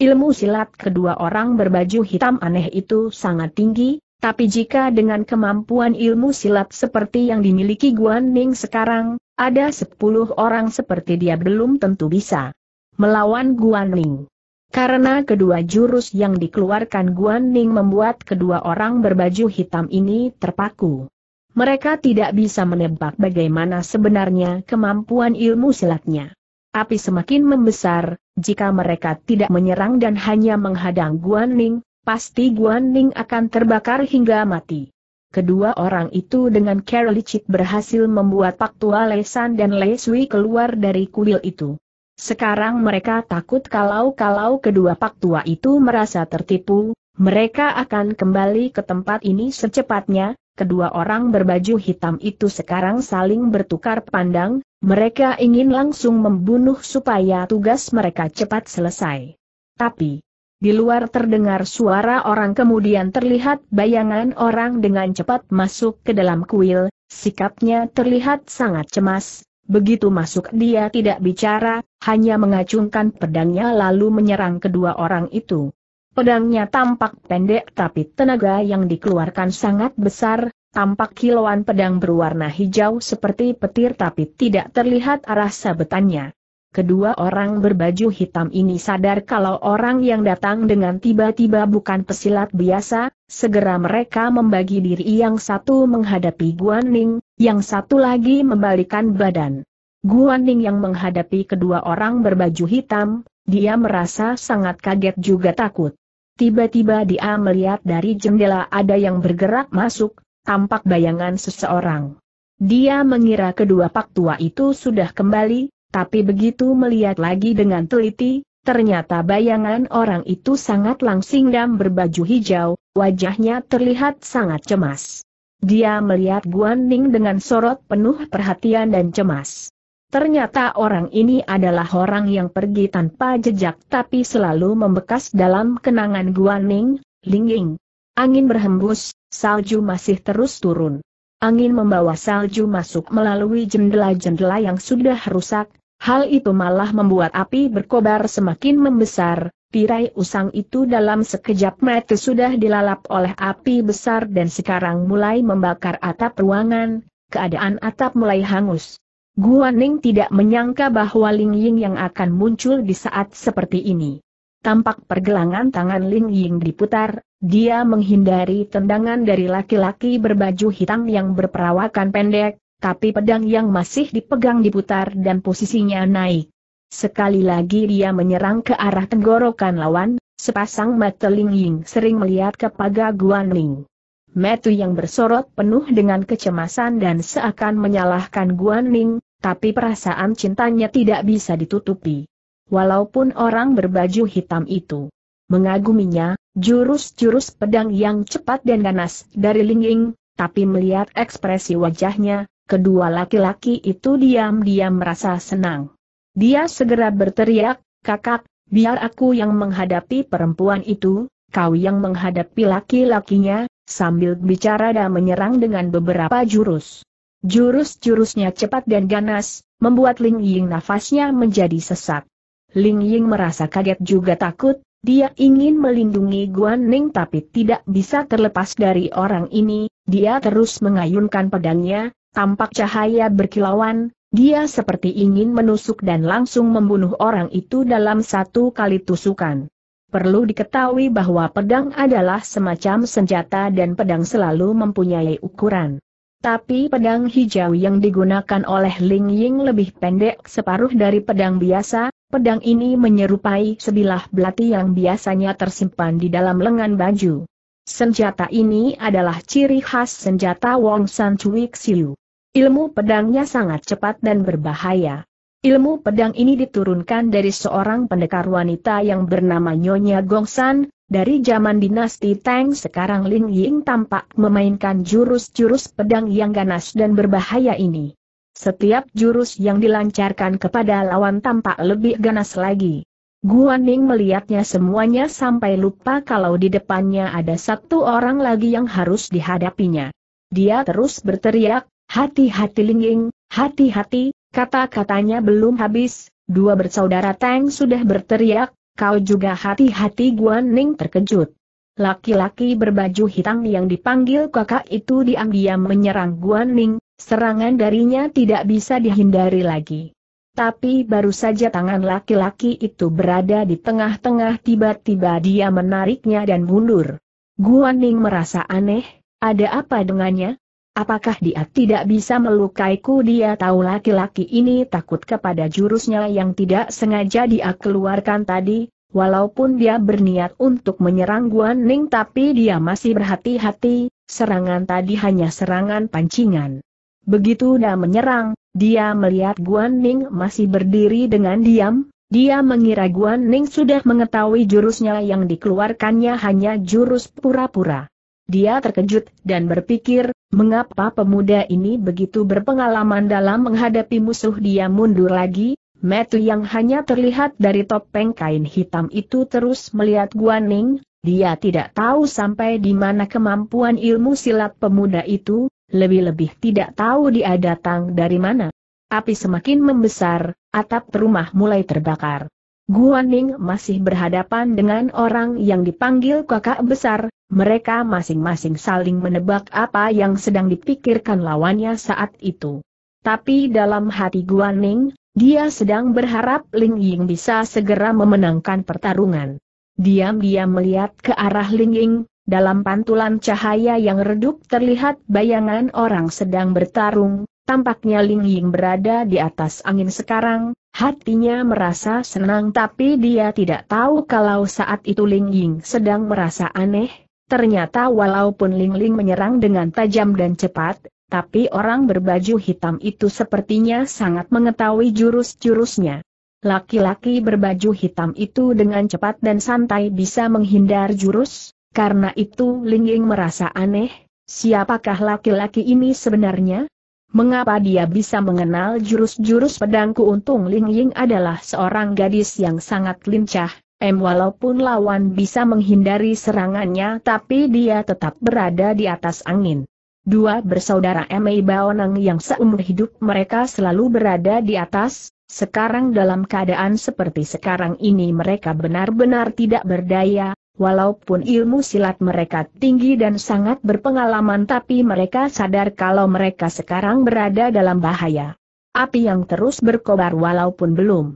Speaker 1: Ilmu silat kedua orang berbaju hitam aneh itu sangat tinggi, tapi jika dengan kemampuan ilmu silat seperti yang dimiliki Guan Ning sekarang, ada sepuluh orang seperti dia belum tentu bisa melawan Guan Ning. Karena kedua jurus yang dikeluarkan Guan Ning membuat kedua orang berbaju hitam ini terpaku. Mereka tidak bisa menebak bagaimana sebenarnya kemampuan ilmu silatnya. Api semakin membesar, jika mereka tidak menyerang dan hanya menghadang Guan Ning, pasti Guan Ning akan terbakar hingga mati. Kedua orang itu dengan cara licik berhasil membuat Pak tua Lesan dan Lesui keluar dari kuil itu. Sekarang mereka takut kalau-kalau kedua Pak tua itu merasa tertipu, mereka akan kembali ke tempat ini secepatnya, kedua orang berbaju hitam itu sekarang saling bertukar pandang, mereka ingin langsung membunuh supaya tugas mereka cepat selesai. Tapi, di luar terdengar suara orang kemudian terlihat bayangan orang dengan cepat masuk ke dalam kuil, sikapnya terlihat sangat cemas. Begitu masuk dia tidak bicara, hanya mengacungkan pedangnya lalu menyerang kedua orang itu. Pedangnya tampak pendek tapi tenaga yang dikeluarkan sangat besar, tampak kilauan pedang berwarna hijau seperti petir tapi tidak terlihat arah sabetannya. Kedua orang berbaju hitam ini sadar kalau orang yang datang dengan tiba-tiba bukan pesilat biasa, segera mereka membagi diri yang satu menghadapi Guan Ning, yang satu lagi membalikan badan. Guan Ning yang menghadapi kedua orang berbaju hitam, dia merasa sangat kaget juga takut. Tiba-tiba dia melihat dari jendela ada yang bergerak masuk, tampak bayangan seseorang. Dia mengira kedua pak tua itu sudah kembali, tapi begitu melihat lagi dengan teliti, ternyata bayangan orang itu sangat langsing dan berbaju hijau, wajahnya terlihat sangat cemas. Dia melihat Guan Ning dengan sorot penuh perhatian dan cemas. Ternyata orang ini adalah orang yang pergi tanpa jejak tapi selalu membekas dalam kenangan Guan Guaning, Ying. Angin berhembus, salju masih terus turun. Angin membawa salju masuk melalui jendela-jendela yang sudah rusak, Hal itu malah membuat api berkobar semakin membesar, tirai usang itu dalam sekejap mata sudah dilalap oleh api besar dan sekarang mulai membakar atap ruangan, keadaan atap mulai hangus. Guaning tidak menyangka bahwa Ling Ying yang akan muncul di saat seperti ini. Tampak pergelangan tangan Ling Ying diputar, dia menghindari tendangan dari laki-laki berbaju hitam yang berperawakan pendek, tapi pedang yang masih dipegang diputar dan posisinya naik. Sekali lagi dia menyerang ke arah tenggorokan lawan, sepasang mata Ling Ying sering melihat ke paga Guan Ling. Metu yang bersorot penuh dengan kecemasan dan seakan menyalahkan Guan Ling, tapi perasaan cintanya tidak bisa ditutupi. Walaupun orang berbaju hitam itu mengaguminya, jurus-jurus pedang yang cepat dan ganas dari Ling Ying, tapi melihat ekspresi wajahnya, Kedua laki-laki itu diam-diam merasa senang. Dia segera berteriak, kakak, biar aku yang menghadapi perempuan itu, kau yang menghadapi laki-lakinya, sambil bicara dan menyerang dengan beberapa jurus. Jurus-jurusnya cepat dan ganas, membuat Ling Ying nafasnya menjadi sesak. Ling Ying merasa kaget juga takut, dia ingin melindungi Guan Ning tapi tidak bisa terlepas dari orang ini, dia terus mengayunkan pedangnya, Tampak cahaya berkilauan, dia seperti ingin menusuk dan langsung membunuh orang itu dalam satu kali tusukan. Perlu diketahui bahwa pedang adalah semacam senjata dan pedang selalu mempunyai ukuran. Tapi pedang hijau yang digunakan oleh Ling Ying lebih pendek separuh dari pedang biasa, pedang ini menyerupai sebilah belati yang biasanya tersimpan di dalam lengan baju. Senjata ini adalah ciri khas senjata Wong San Cui Xiu. Ilmu pedangnya sangat cepat dan berbahaya. Ilmu pedang ini diturunkan dari seorang pendekar wanita yang bernama Nyonya Gongsan, dari zaman dinasti Tang sekarang Ling Ying tampak memainkan jurus-jurus pedang yang ganas dan berbahaya ini. Setiap jurus yang dilancarkan kepada lawan tampak lebih ganas lagi. Guan Ning melihatnya semuanya sampai lupa kalau di depannya ada satu orang lagi yang harus dihadapinya. Dia terus berteriak, Hati-hati Lingying, hati-hati, kata-katanya belum habis, dua bersaudara Tang sudah berteriak, kau juga hati-hati Guan Ning terkejut. Laki-laki berbaju hitam yang dipanggil kakak itu diam-diam menyerang Guan Ning, serangan darinya tidak bisa dihindari lagi. Tapi baru saja tangan laki-laki itu berada di tengah-tengah tiba-tiba dia menariknya dan mundur. Guan Ning merasa aneh, ada apa dengannya? Apakah dia tidak bisa melukaiku? Dia tahu laki-laki ini takut kepada jurusnya yang tidak sengaja dia keluarkan tadi, walaupun dia berniat untuk menyerang Guan Ning tapi dia masih berhati-hati, serangan tadi hanya serangan pancingan. Begitu dia menyerang, dia melihat Guan Ning masih berdiri dengan diam, dia mengira Guan Ning sudah mengetahui jurusnya yang dikeluarkannya hanya jurus pura-pura. Dia terkejut dan berpikir, mengapa pemuda ini begitu berpengalaman dalam menghadapi musuh dia mundur lagi, Metu yang hanya terlihat dari topeng kain hitam itu terus melihat Guaning, dia tidak tahu sampai di mana kemampuan ilmu silat pemuda itu, lebih-lebih tidak tahu dia datang dari mana. Api semakin membesar, atap rumah mulai terbakar. Guaning masih berhadapan dengan orang yang dipanggil kakak besar, mereka masing-masing saling menebak apa yang sedang dipikirkan lawannya saat itu. Tapi dalam hati Guaning, dia sedang berharap Ling Ying bisa segera memenangkan pertarungan. Diam-diam melihat ke arah Ling Ying, dalam pantulan cahaya yang redup terlihat bayangan orang sedang bertarung, tampaknya Ling Ying berada di atas angin sekarang, Hatinya merasa senang tapi dia tidak tahu kalau saat itu Ling Ying sedang merasa aneh, ternyata walaupun Ling Ling menyerang dengan tajam dan cepat, tapi orang berbaju hitam itu sepertinya sangat mengetahui jurus-jurusnya. Laki-laki berbaju hitam itu dengan cepat dan santai bisa menghindar jurus, karena itu Ling Ying merasa aneh, siapakah laki-laki ini sebenarnya? Mengapa dia bisa mengenal jurus-jurus pedangku untung Ling Ying adalah seorang gadis yang sangat lincah, M walaupun lawan bisa menghindari serangannya tapi dia tetap berada di atas angin. Dua bersaudara Mei Baoneng yang seumur hidup mereka selalu berada di atas, sekarang dalam keadaan seperti sekarang ini mereka benar-benar tidak berdaya, Walaupun ilmu silat mereka tinggi dan sangat berpengalaman tapi mereka sadar kalau mereka sekarang berada dalam bahaya. Api yang terus berkobar walaupun belum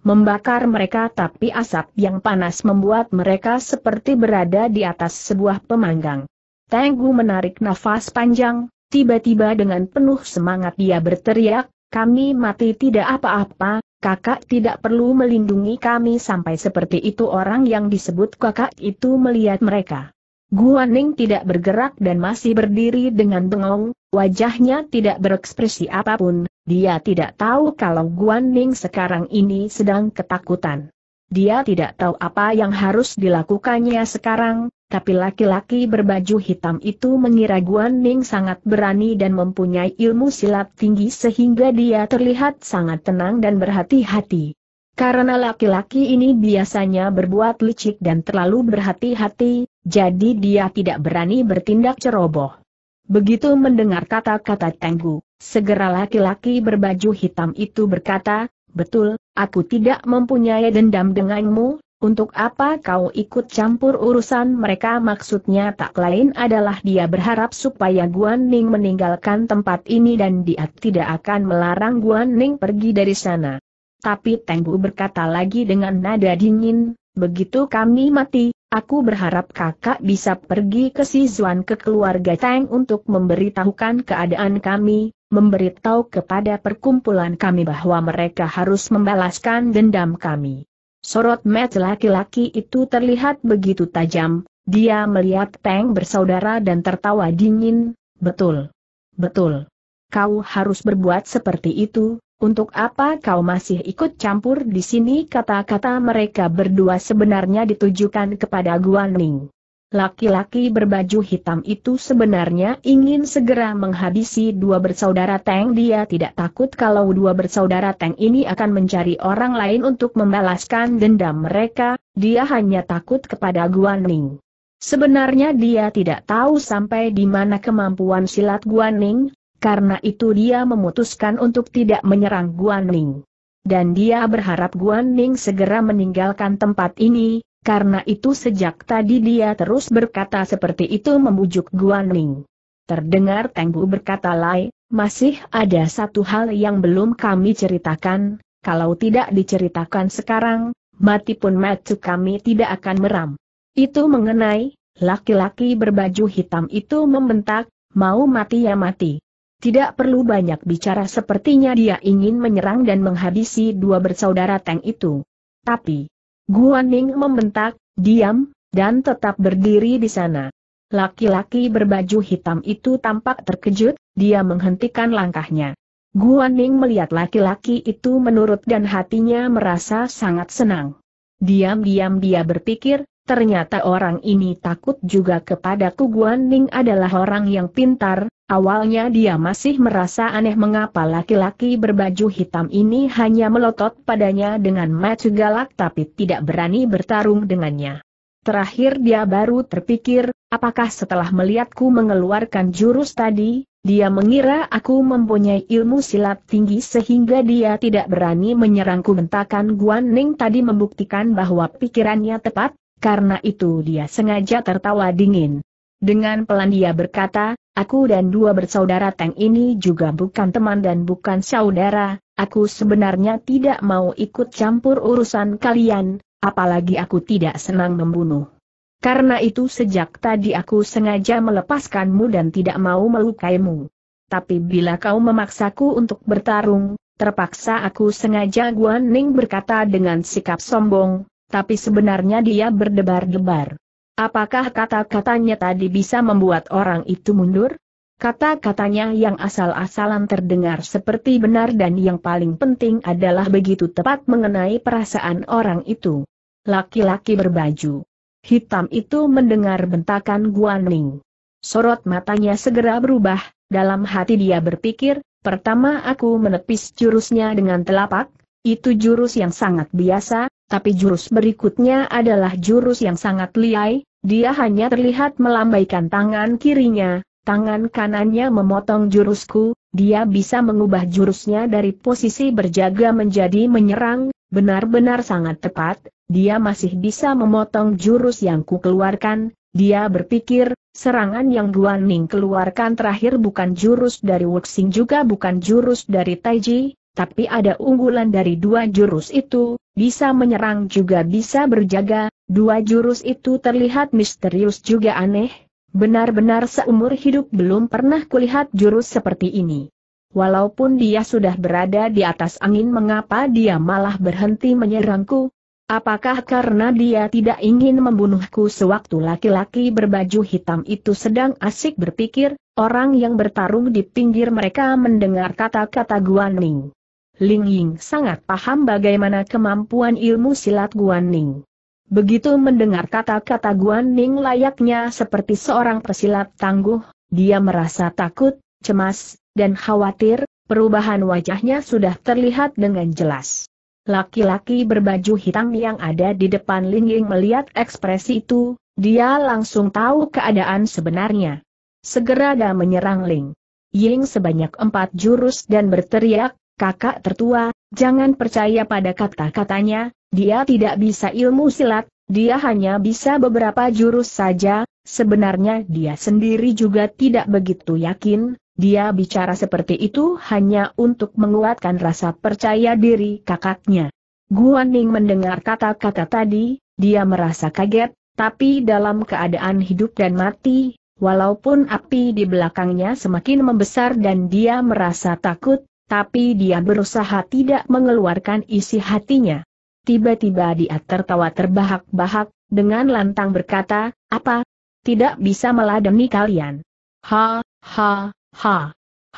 Speaker 1: membakar mereka tapi asap yang panas membuat mereka seperti berada di atas sebuah pemanggang. Tenggu menarik nafas panjang, tiba-tiba dengan penuh semangat dia berteriak, kami mati tidak apa-apa, kakak tidak perlu melindungi kami sampai seperti itu orang yang disebut kakak itu melihat mereka. Guaning tidak bergerak dan masih berdiri dengan bengong, wajahnya tidak berekspresi apapun, dia tidak tahu kalau Guaning sekarang ini sedang ketakutan. Dia tidak tahu apa yang harus dilakukannya sekarang, tapi laki-laki berbaju hitam itu mengira Guan Ning sangat berani dan mempunyai ilmu silat tinggi sehingga dia terlihat sangat tenang dan berhati-hati. Karena laki-laki ini biasanya berbuat licik dan terlalu berhati-hati, jadi dia tidak berani bertindak ceroboh. Begitu mendengar kata-kata Tenggu, segera laki-laki berbaju hitam itu berkata, Betul, aku tidak mempunyai dendam denganmu, untuk apa kau ikut campur urusan mereka maksudnya tak lain adalah dia berharap supaya Guan Ning meninggalkan tempat ini dan dia tidak akan melarang Guan Ning pergi dari sana. Tapi Bu berkata lagi dengan nada dingin, begitu kami mati, aku berharap kakak bisa pergi ke Sizuan ke keluarga Teng untuk memberitahukan keadaan kami, memberitahu kepada perkumpulan kami bahwa mereka harus membalaskan dendam kami. Sorot mata laki-laki itu terlihat begitu tajam, dia melihat Peng bersaudara dan tertawa dingin, betul. Betul. Kau harus berbuat seperti itu, untuk apa kau masih ikut campur di sini kata-kata mereka berdua sebenarnya ditujukan kepada Guan Ning. Laki-laki berbaju hitam itu sebenarnya ingin segera menghabisi dua bersaudara Teng. Dia tidak takut kalau dua bersaudara Teng ini akan mencari orang lain untuk membalaskan dendam mereka, dia hanya takut kepada Guan Ning. Sebenarnya dia tidak tahu sampai di mana kemampuan silat Guan Ning. karena itu dia memutuskan untuk tidak menyerang Guan Ning. Dan dia berharap Guan Ning segera meninggalkan tempat ini, karena itu sejak tadi dia terus berkata seperti itu membujuk Ning. Terdengar Bu berkata Lai, masih ada satu hal yang belum kami ceritakan, kalau tidak diceritakan sekarang, mati pun matu kami tidak akan meram. Itu mengenai, laki-laki berbaju hitam itu membentak, mau mati ya mati. Tidak perlu banyak bicara sepertinya dia ingin menyerang dan menghabisi dua bersaudara Teng itu. Tapi, Guan Ning membentak, diam, dan tetap berdiri di sana. Laki-laki berbaju hitam itu tampak terkejut, dia menghentikan langkahnya. Guan Ning melihat laki-laki itu menurut dan hatinya merasa sangat senang. Diam-diam dia berpikir, ternyata orang ini takut juga kepadaku Guan Ning adalah orang yang pintar, Awalnya dia masih merasa aneh mengapa laki-laki berbaju hitam ini hanya melotot padanya dengan mata galak tapi tidak berani bertarung dengannya. Terakhir dia baru terpikir, apakah setelah melihatku mengeluarkan jurus tadi, dia mengira aku mempunyai ilmu silat tinggi sehingga dia tidak berani menyerangku bentakan Guan Ning tadi membuktikan bahwa pikirannya tepat, karena itu dia sengaja tertawa dingin. Dengan pelan dia berkata, Aku dan dua bersaudara Teng ini juga bukan teman dan bukan saudara, aku sebenarnya tidak mau ikut campur urusan kalian, apalagi aku tidak senang membunuh. Karena itu sejak tadi aku sengaja melepaskanmu dan tidak mau melukaimu. Tapi bila kau memaksaku untuk bertarung, terpaksa aku sengaja Guan Ning berkata dengan sikap sombong, tapi sebenarnya dia berdebar-debar. Apakah kata-katanya tadi bisa membuat orang itu mundur? Kata-katanya yang asal-asalan terdengar seperti benar dan yang paling penting adalah begitu tepat mengenai perasaan orang itu. Laki-laki berbaju hitam itu mendengar bentakan Guaning. Sorot matanya segera berubah, dalam hati dia berpikir, pertama aku menepis jurusnya dengan telapak, itu jurus yang sangat biasa, tapi jurus berikutnya adalah jurus yang sangat liai, dia hanya terlihat melambaikan tangan kirinya, tangan kanannya memotong jurusku, dia bisa mengubah jurusnya dari posisi berjaga menjadi menyerang, benar-benar sangat tepat, dia masih bisa memotong jurus yang kukeluarkan, dia berpikir, serangan yang Guan Ning keluarkan terakhir bukan jurus dari Wuxing juga bukan jurus dari Taiji, tapi ada unggulan dari dua jurus itu, bisa menyerang juga bisa berjaga, Dua jurus itu terlihat misterius juga aneh, benar-benar seumur hidup belum pernah kulihat jurus seperti ini. Walaupun dia sudah berada di atas angin mengapa dia malah berhenti menyerangku? Apakah karena dia tidak ingin membunuhku sewaktu laki-laki berbaju hitam itu sedang asik berpikir, orang yang bertarung di pinggir mereka mendengar kata-kata Guan Ning. Ling Ying sangat paham bagaimana kemampuan ilmu silat Guan Ning. Begitu mendengar kata-kata Guan Ning layaknya seperti seorang persilat tangguh, dia merasa takut, cemas, dan khawatir, perubahan wajahnya sudah terlihat dengan jelas. Laki-laki berbaju hitam yang ada di depan Ling Ying melihat ekspresi itu, dia langsung tahu keadaan sebenarnya. Segera dia menyerang Ling Ying sebanyak empat jurus dan berteriak, kakak tertua, jangan percaya pada kata-katanya, dia tidak bisa ilmu silat, dia hanya bisa beberapa jurus saja, sebenarnya dia sendiri juga tidak begitu yakin, dia bicara seperti itu hanya untuk menguatkan rasa percaya diri kakaknya. Ning mendengar kata-kata tadi, dia merasa kaget, tapi dalam keadaan hidup dan mati, Walaupun api di belakangnya semakin membesar dan dia merasa takut, tapi dia berusaha tidak mengeluarkan isi hatinya. Tiba-tiba dia tertawa terbahak-bahak, dengan lantang berkata, apa? Tidak bisa meladeni kalian. Ha, ha, ha.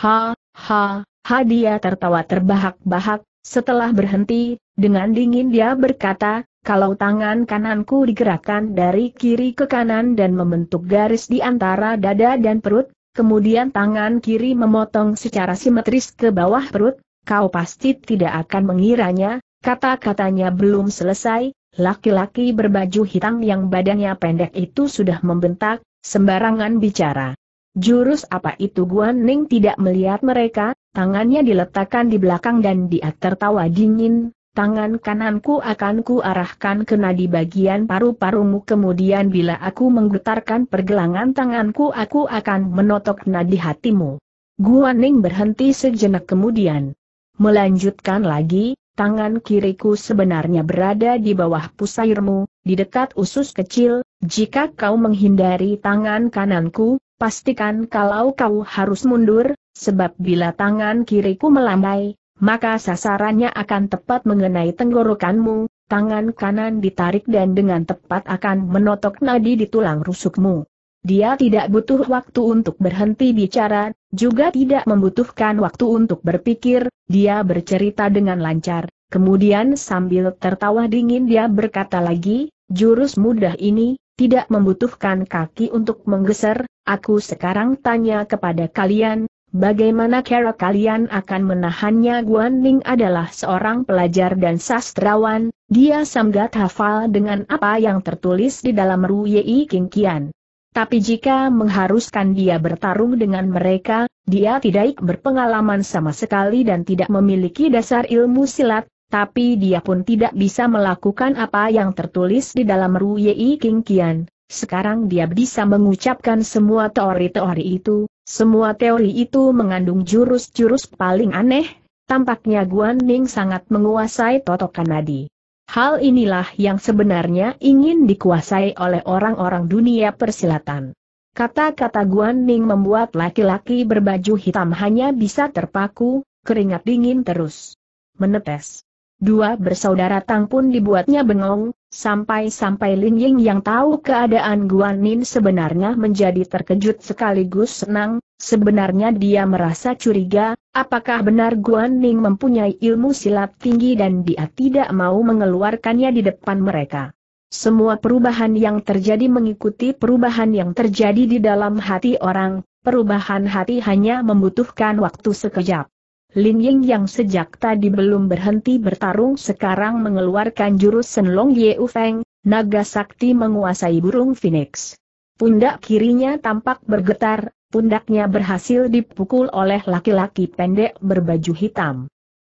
Speaker 1: Ha, ha, ha dia tertawa terbahak-bahak, setelah berhenti, dengan dingin dia berkata, kalau tangan kananku digerakkan dari kiri ke kanan dan membentuk garis di antara dada dan perut, kemudian tangan kiri memotong secara simetris ke bawah perut, kau pasti tidak akan mengiranya, Kata-katanya belum selesai, laki-laki berbaju hitam yang badannya pendek itu sudah membentak, sembarangan bicara. Jurus apa itu Guan Ning tidak melihat mereka, tangannya diletakkan di belakang dan dia tertawa dingin, tangan kananku akan ku arahkan kena di bagian paru-parumu kemudian bila aku menggetarkan pergelangan tanganku aku akan menotok nadi hatimu. Guan Ning berhenti sejenak kemudian. Melanjutkan lagi, tangan kiriku sebenarnya berada di bawah pusairmu, di dekat usus kecil, jika kau menghindari tangan kananku, pastikan kalau kau harus mundur, sebab bila tangan kiriku melambai, maka sasarannya akan tepat mengenai tenggorokanmu, tangan kanan ditarik dan dengan tepat akan menotok nadi di tulang rusukmu. Dia tidak butuh waktu untuk berhenti bicara, juga tidak membutuhkan waktu untuk berpikir, dia bercerita dengan lancar, kemudian sambil tertawa dingin dia berkata lagi, jurus mudah ini, tidak membutuhkan kaki untuk menggeser, aku sekarang tanya kepada kalian, bagaimana cara kalian akan menahannya Guan Ning adalah seorang pelajar dan sastrawan, dia sanggat hafal dengan apa yang tertulis di dalam Ruyei Yei tapi jika mengharuskan dia bertarung dengan mereka, dia tidak berpengalaman sama sekali dan tidak memiliki dasar ilmu silat, tapi dia pun tidak bisa melakukan apa yang tertulis di dalam Ruyi King Kian. Sekarang dia bisa mengucapkan semua teori-teori itu, semua teori itu mengandung jurus-jurus paling aneh, tampaknya Guan Ning sangat menguasai totokan nadi. Hal inilah yang sebenarnya ingin dikuasai oleh orang-orang dunia persilatan. Kata-kata Guan Ning membuat laki-laki berbaju hitam hanya bisa terpaku, keringat dingin terus menetes. Dua bersaudara Tang pun dibuatnya bengong, sampai-sampai Lin Ying yang tahu keadaan Guan Ning sebenarnya menjadi terkejut sekaligus senang, Sebenarnya dia merasa curiga, apakah benar Guan Ning mempunyai ilmu silat tinggi dan dia tidak mau mengeluarkannya di depan mereka. Semua perubahan yang terjadi mengikuti perubahan yang terjadi di dalam hati orang, perubahan hati hanya membutuhkan waktu sekejap. Lin Ying yang sejak tadi belum berhenti bertarung sekarang mengeluarkan jurus Senlong Ye Ufeng, naga sakti menguasai burung phoenix. Pundak kirinya tampak bergetar, pundaknya berhasil dipukul oleh laki-laki pendek berbaju hitam.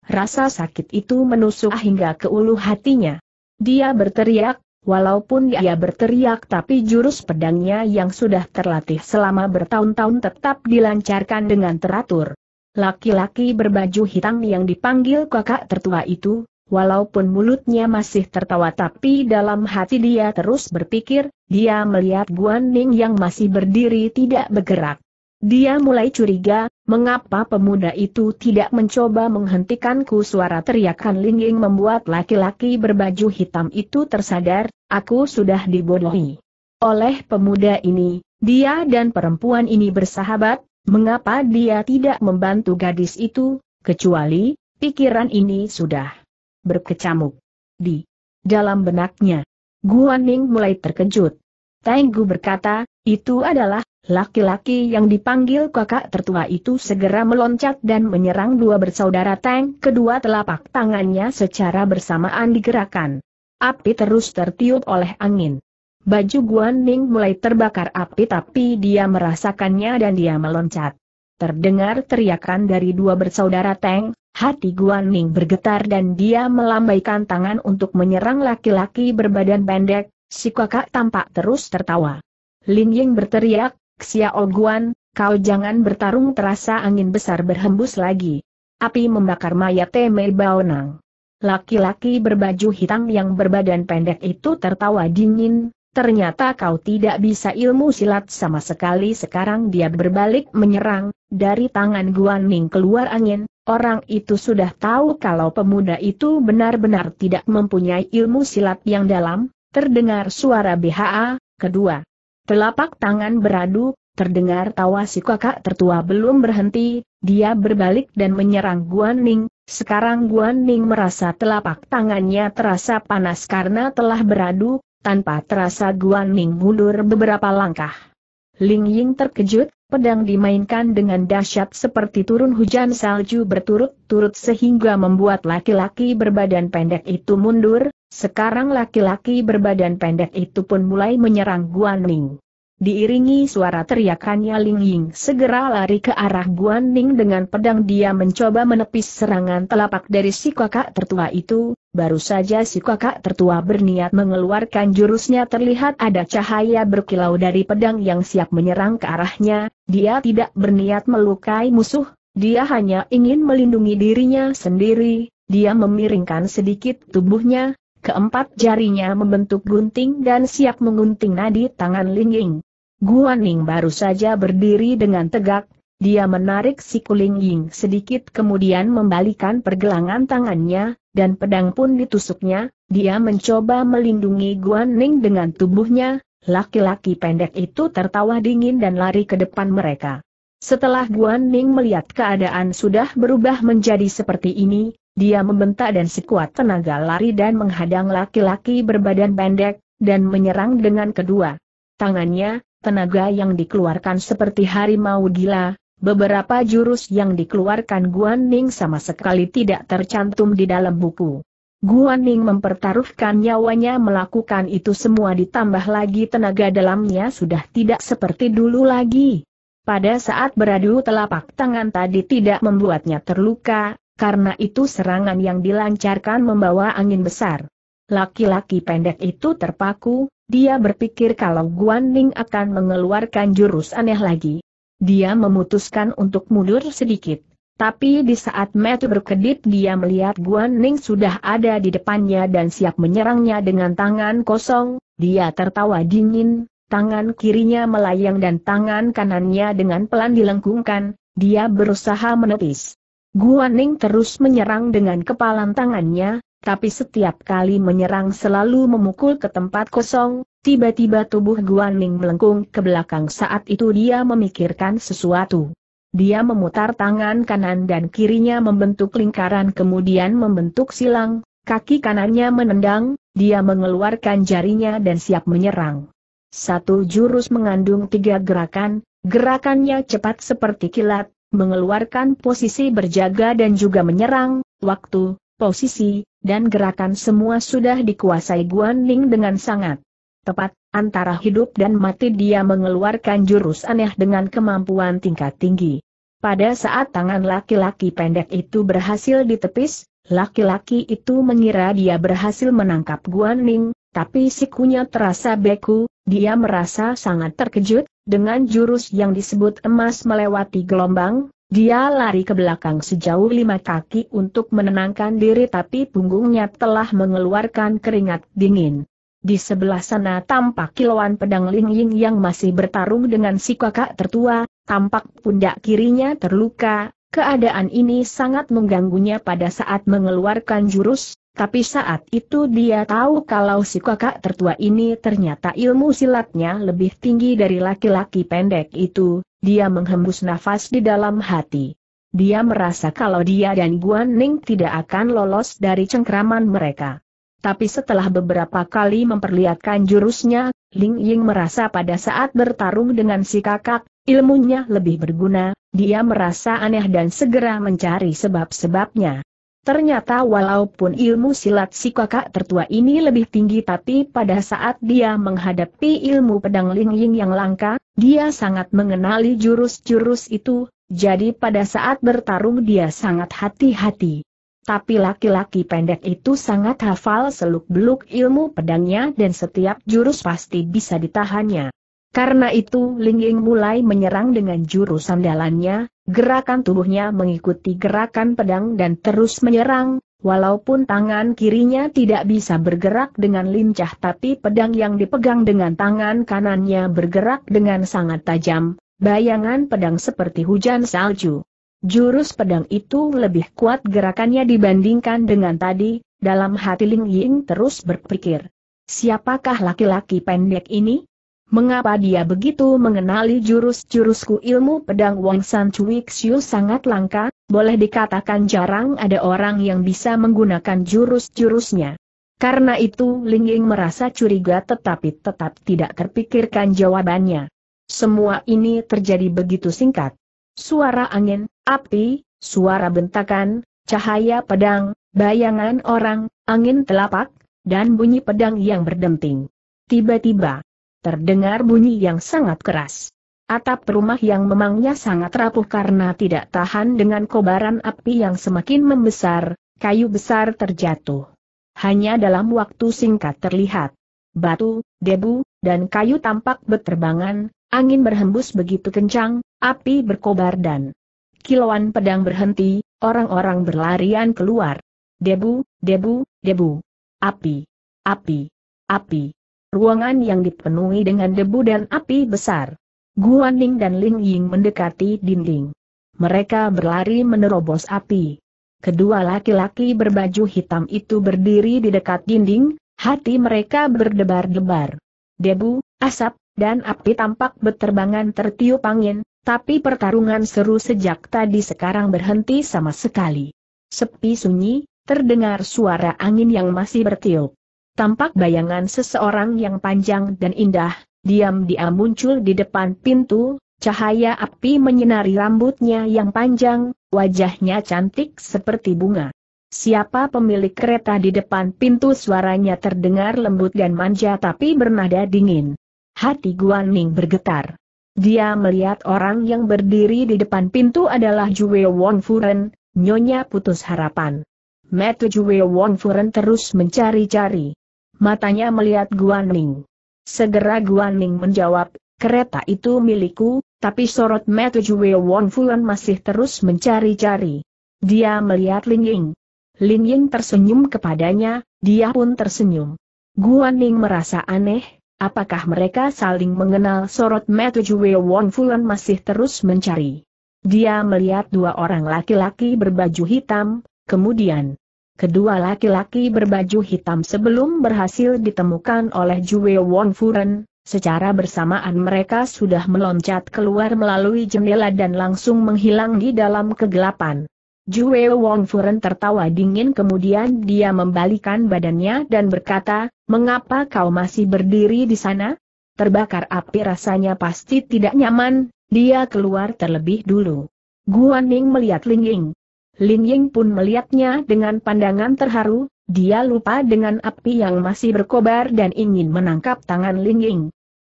Speaker 1: Rasa sakit itu menusuk hingga ke ulu hatinya. Dia berteriak, walaupun dia berteriak tapi jurus pedangnya yang sudah terlatih selama bertahun-tahun tetap dilancarkan dengan teratur. Laki-laki berbaju hitam yang dipanggil kakak tertua itu, walaupun mulutnya masih tertawa tapi dalam hati dia terus berpikir, dia melihat Guan Ning yang masih berdiri tidak bergerak. Dia mulai curiga, mengapa pemuda itu tidak mencoba menghentikanku suara teriakan lingging membuat laki-laki berbaju hitam itu tersadar, aku sudah dibodohi. Oleh pemuda ini, dia dan perempuan ini bersahabat, mengapa dia tidak membantu gadis itu, kecuali, pikiran ini sudah berkecamuk. Di dalam benaknya, Guan Ning mulai terkejut. Tenggu berkata, itu adalah Laki-laki yang dipanggil kakak tertua itu segera meloncat dan menyerang dua bersaudara Tang, kedua telapak tangannya secara bersamaan digerakkan. Api terus tertiup oleh angin. Baju Guan Ning mulai terbakar api tapi dia merasakannya dan dia meloncat. Terdengar teriakan dari dua bersaudara Tang, hati Guan Ning bergetar dan dia melambaikan tangan untuk menyerang laki-laki berbadan pendek, si kakak tampak terus tertawa. Lin Ying berteriak, Xiao oh Guan, kau jangan bertarung terasa angin besar berhembus lagi. Api membakar mayat Teme Baonang. Laki-laki berbaju hitam yang berbadan pendek itu tertawa dingin, ternyata kau tidak bisa ilmu silat sama sekali sekarang dia berbalik menyerang, dari tangan Guan Ning keluar angin, orang itu sudah tahu kalau pemuda itu benar-benar tidak mempunyai ilmu silat yang dalam, terdengar suara BHA, kedua. Telapak tangan beradu, terdengar tawa si kakak tertua belum berhenti, dia berbalik dan menyerang Guan Ning. Sekarang Guan Ning merasa telapak tangannya terasa panas karena telah beradu, tanpa terasa Guan Ning mundur beberapa langkah. Ling Ying terkejut, pedang dimainkan dengan dahsyat seperti turun hujan salju berturut-turut sehingga membuat laki-laki berbadan pendek itu mundur, sekarang laki-laki berbadan pendek itu pun mulai menyerang Guan Ning. Diiringi suara teriakannya Ling Ying segera lari ke arah Guan Ning dengan pedang dia mencoba menepis serangan telapak dari si kakak tertua itu, baru saja si kakak tertua berniat mengeluarkan jurusnya terlihat ada cahaya berkilau dari pedang yang siap menyerang ke arahnya, dia tidak berniat melukai musuh, dia hanya ingin melindungi dirinya sendiri, dia memiringkan sedikit tubuhnya, Keempat jarinya membentuk gunting dan siap mengunting nadi tangan Ling Ying. Guan Ning baru saja berdiri dengan tegak, dia menarik siku Ling Ying sedikit kemudian membalikan pergelangan tangannya, dan pedang pun ditusuknya, dia mencoba melindungi Guan Ning dengan tubuhnya, laki-laki pendek itu tertawa dingin dan lari ke depan mereka. Setelah Guan Ning melihat keadaan sudah berubah menjadi seperti ini, dia membentak dan sekuat tenaga lari dan menghadang laki-laki berbadan pendek, dan menyerang dengan kedua tangannya, tenaga yang dikeluarkan seperti harimau gila, beberapa jurus yang dikeluarkan Guan Ning sama sekali tidak tercantum di dalam buku. Guan Ning mempertaruhkan nyawanya melakukan itu semua ditambah lagi tenaga dalamnya sudah tidak seperti dulu lagi. Pada saat beradu telapak tangan tadi tidak membuatnya terluka, karena itu serangan yang dilancarkan membawa angin besar. Laki-laki pendek itu terpaku, dia berpikir kalau Guan Ning akan mengeluarkan jurus aneh lagi. Dia memutuskan untuk mundur sedikit, tapi di saat Matt berkedip dia melihat Guan Ning sudah ada di depannya dan siap menyerangnya dengan tangan kosong, dia tertawa dingin, tangan kirinya melayang dan tangan kanannya dengan pelan dilengkungkan, dia berusaha menepis. Guaning terus menyerang dengan kepalan tangannya, tapi setiap kali menyerang selalu memukul ke tempat kosong, tiba-tiba tubuh Guaning melengkung ke belakang saat itu dia memikirkan sesuatu. Dia memutar tangan kanan dan kirinya membentuk lingkaran kemudian membentuk silang, kaki kanannya menendang, dia mengeluarkan jarinya dan siap menyerang. Satu jurus mengandung tiga gerakan, gerakannya cepat seperti kilat, mengeluarkan posisi berjaga dan juga menyerang, waktu, posisi, dan gerakan semua sudah dikuasai Guan Ling dengan sangat tepat, antara hidup dan mati dia mengeluarkan jurus aneh dengan kemampuan tingkat tinggi. Pada saat tangan laki-laki pendek itu berhasil ditepis, laki-laki itu mengira dia berhasil menangkap Guan Ning, tapi sikunya terasa beku, dia merasa sangat terkejut, dengan jurus yang disebut emas melewati gelombang, dia lari ke belakang sejauh lima kaki untuk menenangkan diri tapi punggungnya telah mengeluarkan keringat dingin. Di sebelah sana tampak kilauan pedang Ling Ling yang masih bertarung dengan si kakak tertua, tampak pundak kirinya terluka, keadaan ini sangat mengganggunya pada saat mengeluarkan jurus, tapi saat itu dia tahu kalau si kakak tertua ini ternyata ilmu silatnya lebih tinggi dari laki-laki pendek itu, dia menghembus nafas di dalam hati. Dia merasa kalau dia dan Guan Ning tidak akan lolos dari cengkraman mereka. Tapi setelah beberapa kali memperlihatkan jurusnya, Ling Ying merasa pada saat bertarung dengan si kakak, ilmunya lebih berguna, dia merasa aneh dan segera mencari sebab-sebabnya. Ternyata walaupun ilmu silat si kakak tertua ini lebih tinggi tapi pada saat dia menghadapi ilmu pedang Ling Ling yang langka, dia sangat mengenali jurus-jurus itu, jadi pada saat bertarung dia sangat hati-hati. Tapi laki-laki pendek itu sangat hafal seluk-beluk ilmu pedangnya dan setiap jurus pasti bisa ditahannya. Karena itu Ling Ying mulai menyerang dengan jurus sandalannya, gerakan tubuhnya mengikuti gerakan pedang dan terus menyerang, walaupun tangan kirinya tidak bisa bergerak dengan lincah tapi pedang yang dipegang dengan tangan kanannya bergerak dengan sangat tajam, bayangan pedang seperti hujan salju. Jurus pedang itu lebih kuat gerakannya dibandingkan dengan tadi, dalam hati Ling Ying terus berpikir. Siapakah laki-laki pendek ini? Mengapa dia begitu mengenali jurus-jurusku ilmu pedang Wang San Cui Xiu sangat langka, boleh dikatakan jarang ada orang yang bisa menggunakan jurus-jurusnya. Karena itu Ling Ying merasa curiga tetapi tetap tidak terpikirkan jawabannya. Semua ini terjadi begitu singkat. Suara angin, api, suara bentakan, cahaya pedang, bayangan orang, angin telapak, dan bunyi pedang yang berdenting. Tiba-tiba, terdengar bunyi yang sangat keras. Atap rumah yang memangnya sangat rapuh karena tidak tahan dengan kobaran api yang semakin membesar, kayu besar terjatuh. Hanya dalam waktu singkat terlihat. Batu, debu, dan kayu tampak berterbangan, angin berhembus begitu kencang, api berkobar dan kilauan pedang berhenti, orang-orang berlarian keluar. Debu, debu, debu. Api, api, api ruangan yang dipenuhi dengan debu dan api besar. Guan Ning dan Ling Ying mendekati dinding. Mereka berlari menerobos api. Kedua laki-laki berbaju hitam itu berdiri di dekat dinding, hati mereka berdebar-debar. Debu, asap, dan api tampak beterbangan tertiup angin, tapi pertarungan seru sejak tadi sekarang berhenti sama sekali. Sepi sunyi, terdengar suara angin yang masih bertiup tampak bayangan seseorang yang panjang dan indah, diam-diam muncul di depan pintu, cahaya api menyinari rambutnya yang panjang, wajahnya cantik seperti bunga. Siapa pemilik kereta di depan pintu suaranya terdengar lembut dan manja tapi bernada dingin. Hati Guan Ning bergetar. Dia melihat orang yang berdiri di depan pintu adalah Jue Wong Furen, Nyonya Putus Harapan. Metu Jue Wong Furen terus mencari-cari matanya melihat Guan Ning. Segera Guan Ning menjawab, kereta itu milikku, tapi sorot mata Jue Wong Fulan masih terus mencari-cari. Dia melihat Lin Ying. Lin Ying tersenyum kepadanya, dia pun tersenyum. Guan Ning merasa aneh, apakah mereka saling mengenal sorot mata Jue Wong Fulan masih terus mencari. Dia melihat dua orang laki-laki berbaju hitam, kemudian kedua laki-laki berbaju hitam sebelum berhasil ditemukan oleh Jue Wong Furen, secara bersamaan mereka sudah meloncat keluar melalui jendela dan langsung menghilang di dalam kegelapan. Jue Wong Furen tertawa dingin kemudian dia membalikan badannya dan berkata, mengapa kau masih berdiri di sana? Terbakar api rasanya pasti tidak nyaman, dia keluar terlebih dulu. Guan Ning melihat Ling Ying, Lin Ying pun melihatnya dengan pandangan terharu, dia lupa dengan api yang masih berkobar dan ingin menangkap tangan Lin Ying.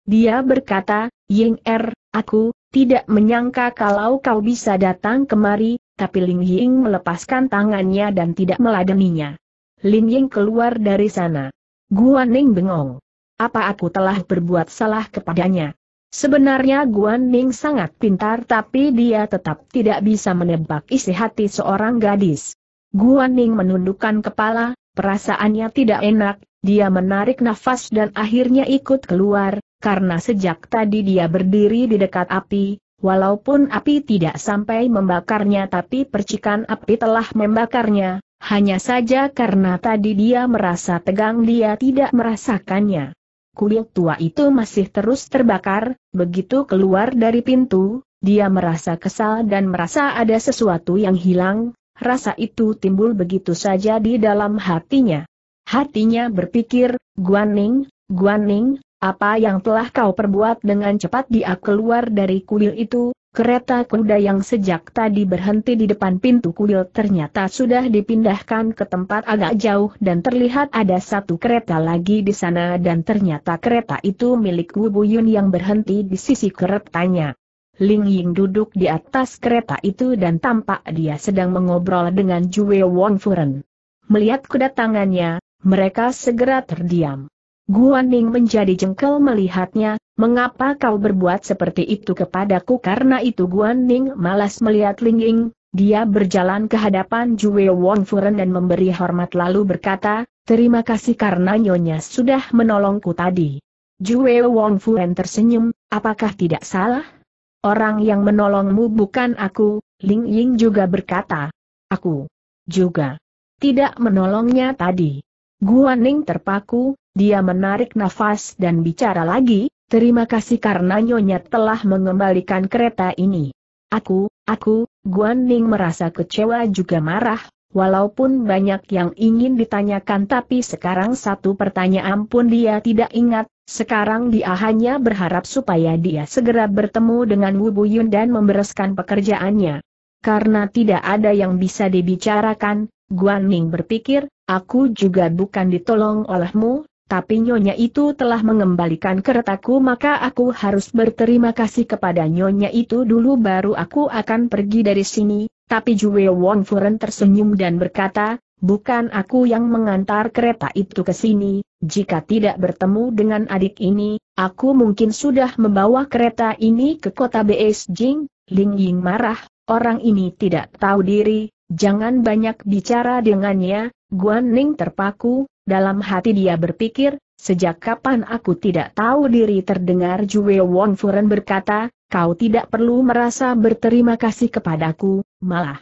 Speaker 1: Dia berkata, Ying Er, aku, tidak menyangka kalau kau bisa datang kemari, tapi Lin Ying melepaskan tangannya dan tidak meladeninya. Lin Ying keluar dari sana. Guan Ning bengong. Apa aku telah berbuat salah kepadanya? Sebenarnya Guan Ning sangat pintar tapi dia tetap tidak bisa menebak isi hati seorang gadis. Guan Ning menundukkan kepala, perasaannya tidak enak, dia menarik nafas dan akhirnya ikut keluar, karena sejak tadi dia berdiri di dekat api, walaupun api tidak sampai membakarnya tapi percikan api telah membakarnya, hanya saja karena tadi dia merasa tegang dia tidak merasakannya. Kuil tua itu masih terus terbakar, begitu keluar dari pintu, dia merasa kesal dan merasa ada sesuatu yang hilang, rasa itu timbul begitu saja di dalam hatinya. Hatinya berpikir, Guan Ning, Guan Ning, apa yang telah kau perbuat dengan cepat dia keluar dari kuil itu, Kereta kuda yang sejak tadi berhenti di depan pintu kuil ternyata sudah dipindahkan ke tempat agak jauh dan terlihat ada satu kereta lagi di sana dan ternyata kereta itu milik Wu Buyun yang berhenti di sisi keretanya. Ling Ying duduk di atas kereta itu dan tampak dia sedang mengobrol dengan Jue Wong Furen. Melihat kedatangannya, mereka segera terdiam. Guan Guaning menjadi jengkel melihatnya, mengapa kau berbuat seperti itu kepadaku karena itu Guan Guaning malas melihat Ling Ying, dia berjalan ke hadapan Jue Wong Furen dan memberi hormat lalu berkata, terima kasih karena nyonya sudah menolongku tadi. Jue Wong Furen tersenyum, apakah tidak salah? Orang yang menolongmu bukan aku, Ling Ying juga berkata. Aku juga tidak menolongnya tadi. Guan Ning terpaku, dia menarik nafas dan bicara lagi, terima kasih karena Nyonya telah mengembalikan kereta ini. Aku, aku, Guan Ning merasa kecewa juga marah, walaupun banyak yang ingin ditanyakan tapi sekarang satu pertanyaan pun dia tidak ingat, sekarang dia hanya berharap supaya dia segera bertemu dengan Wu Buyun dan membereskan pekerjaannya. Karena tidak ada yang bisa dibicarakan, Guan Ning berpikir, aku juga bukan ditolong olehmu, tapi nyonya itu telah mengembalikan keretaku maka aku harus berterima kasih kepada nyonya itu dulu baru aku akan pergi dari sini, tapi Jue Wong Furen tersenyum dan berkata, bukan aku yang mengantar kereta itu ke sini, jika tidak bertemu dengan adik ini, aku mungkin sudah membawa kereta ini ke kota Beijing, Ling Ying marah, orang ini tidak tahu diri, jangan banyak bicara dengannya, Guan Ning terpaku, dalam hati dia berpikir, sejak kapan aku tidak tahu diri terdengar Jue Wong Furen berkata, kau tidak perlu merasa berterima kasih kepadaku, malah.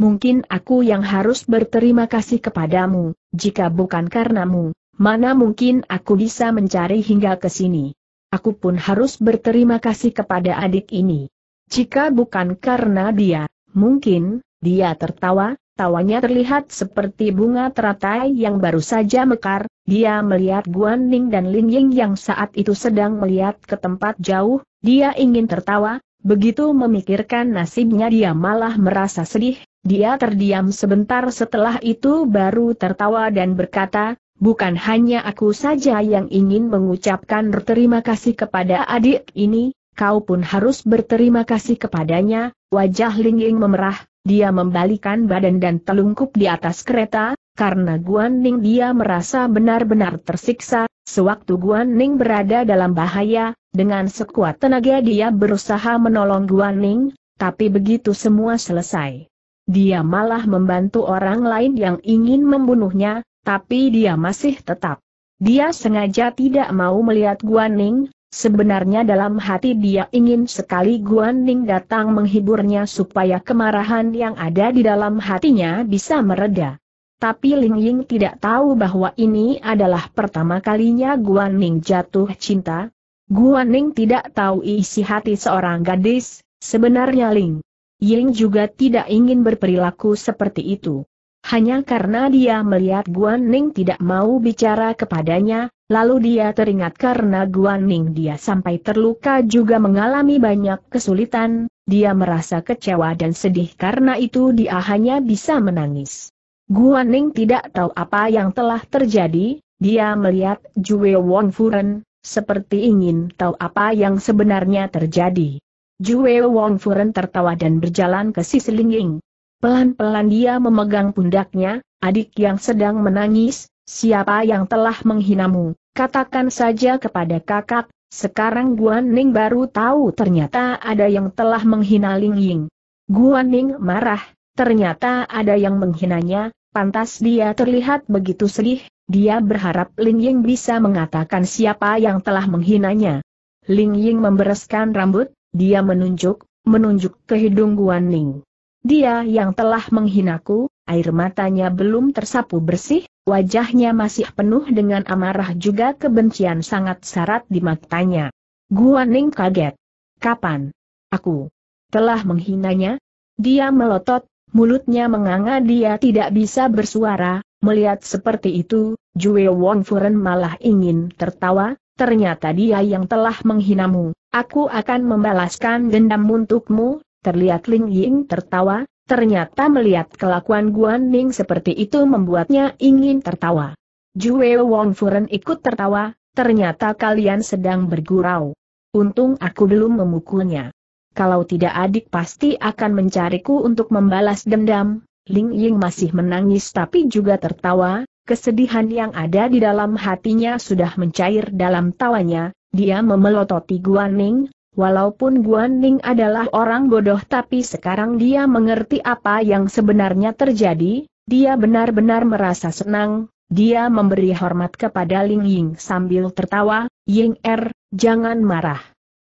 Speaker 1: Mungkin aku yang harus berterima kasih kepadamu, jika bukan karenamu, mana mungkin aku bisa mencari hingga ke sini. Aku pun harus berterima kasih kepada adik ini. Jika bukan karena dia, mungkin, dia tertawa, Tawanya terlihat seperti bunga teratai yang baru saja mekar, dia melihat Guan Ning dan Lin Ying yang saat itu sedang melihat ke tempat jauh, dia ingin tertawa, begitu memikirkan nasibnya dia malah merasa sedih, dia terdiam sebentar setelah itu baru tertawa dan berkata, bukan hanya aku saja yang ingin mengucapkan terima kasih kepada adik ini, kau pun harus berterima kasih kepadanya, wajah Ling Ying memerah, dia membalikan badan dan telungkup di atas kereta, karena Guan Ning dia merasa benar-benar tersiksa, sewaktu Guan Ning berada dalam bahaya, dengan sekuat tenaga dia berusaha menolong Guan Ning, tapi begitu semua selesai. Dia malah membantu orang lain yang ingin membunuhnya, tapi dia masih tetap. Dia sengaja tidak mau melihat Guan Ning, Sebenarnya dalam hati dia ingin sekali Guan Ning datang menghiburnya supaya kemarahan yang ada di dalam hatinya bisa mereda. Tapi Ling Ying tidak tahu bahwa ini adalah pertama kalinya Guan Ning jatuh cinta. Guan Ning tidak tahu isi hati seorang gadis, sebenarnya Ling Ying juga tidak ingin berperilaku seperti itu. Hanya karena dia melihat Guan Ning tidak mau bicara kepadanya, lalu dia teringat karena Guan Ning dia sampai terluka juga mengalami banyak kesulitan, dia merasa kecewa dan sedih karena itu dia hanya bisa menangis. Guan Ning tidak tahu apa yang telah terjadi, dia melihat Jue Wong Furen, seperti ingin tahu apa yang sebenarnya terjadi. Jue Wong Furen tertawa dan berjalan ke Sisi Ying. Pelan-pelan dia memegang pundaknya, adik yang sedang menangis, siapa yang telah menghinamu, katakan saja kepada kakak, sekarang Guan Ning baru tahu ternyata ada yang telah menghina Ling Ying. Guan Ning marah, ternyata ada yang menghinanya, pantas dia terlihat begitu sedih, dia berharap Ling Ying bisa mengatakan siapa yang telah menghinanya. Ling Ying membereskan rambut, dia menunjuk, menunjuk ke hidung Guan Ning. Dia yang telah menghinaku, air matanya belum tersapu bersih, wajahnya masih penuh dengan amarah juga kebencian sangat syarat di matanya. Guaning kaget. Kapan? Aku telah menghinanya? Dia melotot, mulutnya menganga dia tidak bisa bersuara, melihat seperti itu, Jue Wong Furen malah ingin tertawa, ternyata dia yang telah menghinamu, aku akan membalaskan dendam untukmu, Terlihat Ling Ying tertawa, ternyata melihat kelakuan Guan Ning seperti itu membuatnya ingin tertawa. Jue Wong Furen ikut tertawa, ternyata kalian sedang bergurau. Untung aku belum memukulnya. Kalau tidak adik pasti akan mencariku untuk membalas dendam. Ling Ying masih menangis tapi juga tertawa, kesedihan yang ada di dalam hatinya sudah mencair dalam tawanya, dia memelototi Guan Ning, Walaupun Guan Ning adalah orang bodoh tapi sekarang dia mengerti apa yang sebenarnya terjadi, dia benar-benar merasa senang, dia memberi hormat kepada Ling Ying sambil tertawa, Ying Er, jangan marah.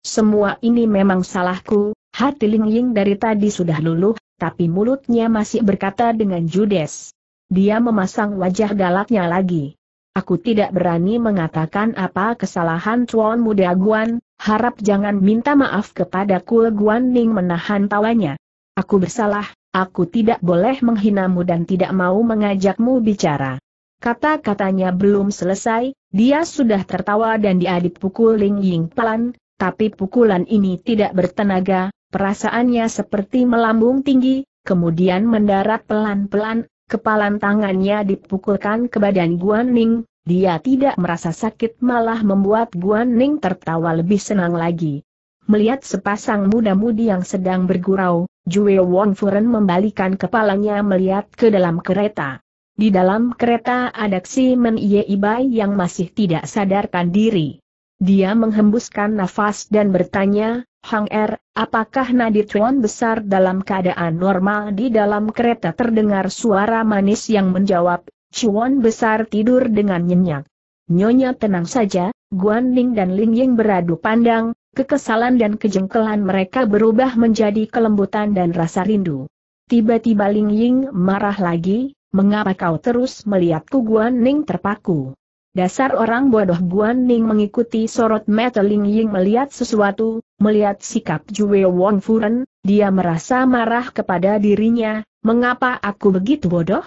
Speaker 1: Semua ini memang salahku, hati Ling Ying dari tadi sudah luluh, tapi mulutnya masih berkata dengan judes. Dia memasang wajah galaknya lagi. Aku tidak berani mengatakan apa kesalahan Chuan Muda Guan, Harap jangan minta maaf kepadaku Guan Ning menahan tawanya. Aku bersalah, aku tidak boleh menghinamu dan tidak mau mengajakmu bicara. Kata-katanya belum selesai, dia sudah tertawa dan diadip pukul Ling Ying pelan, tapi pukulan ini tidak bertenaga, perasaannya seperti melambung tinggi, kemudian mendarat pelan-pelan, kepalan tangannya dipukulkan ke badan Guan Ning, dia tidak merasa sakit malah membuat Guan Ning tertawa lebih senang lagi. Melihat sepasang muda-mudi yang sedang bergurau, Jue Wong Furen membalikan kepalanya melihat ke dalam kereta. Di dalam kereta ada Men Ye Ibai yang masih tidak sadarkan diri. Dia menghembuskan nafas dan bertanya, Hang Er, apakah nadi Tuan besar dalam keadaan normal di dalam kereta terdengar suara manis yang menjawab, Cuan besar tidur dengan nyenyak. Nyonya tenang saja, Guan Ning dan Ling Ying beradu pandang, kekesalan dan kejengkelan mereka berubah menjadi kelembutan dan rasa rindu. Tiba-tiba Ling Ying marah lagi, mengapa kau terus melihatku Guan Ning terpaku. Dasar orang bodoh Guan Ning mengikuti sorot mata Ling Ying melihat sesuatu, melihat sikap Jue Wong Furen, dia merasa marah kepada dirinya, mengapa aku begitu bodoh?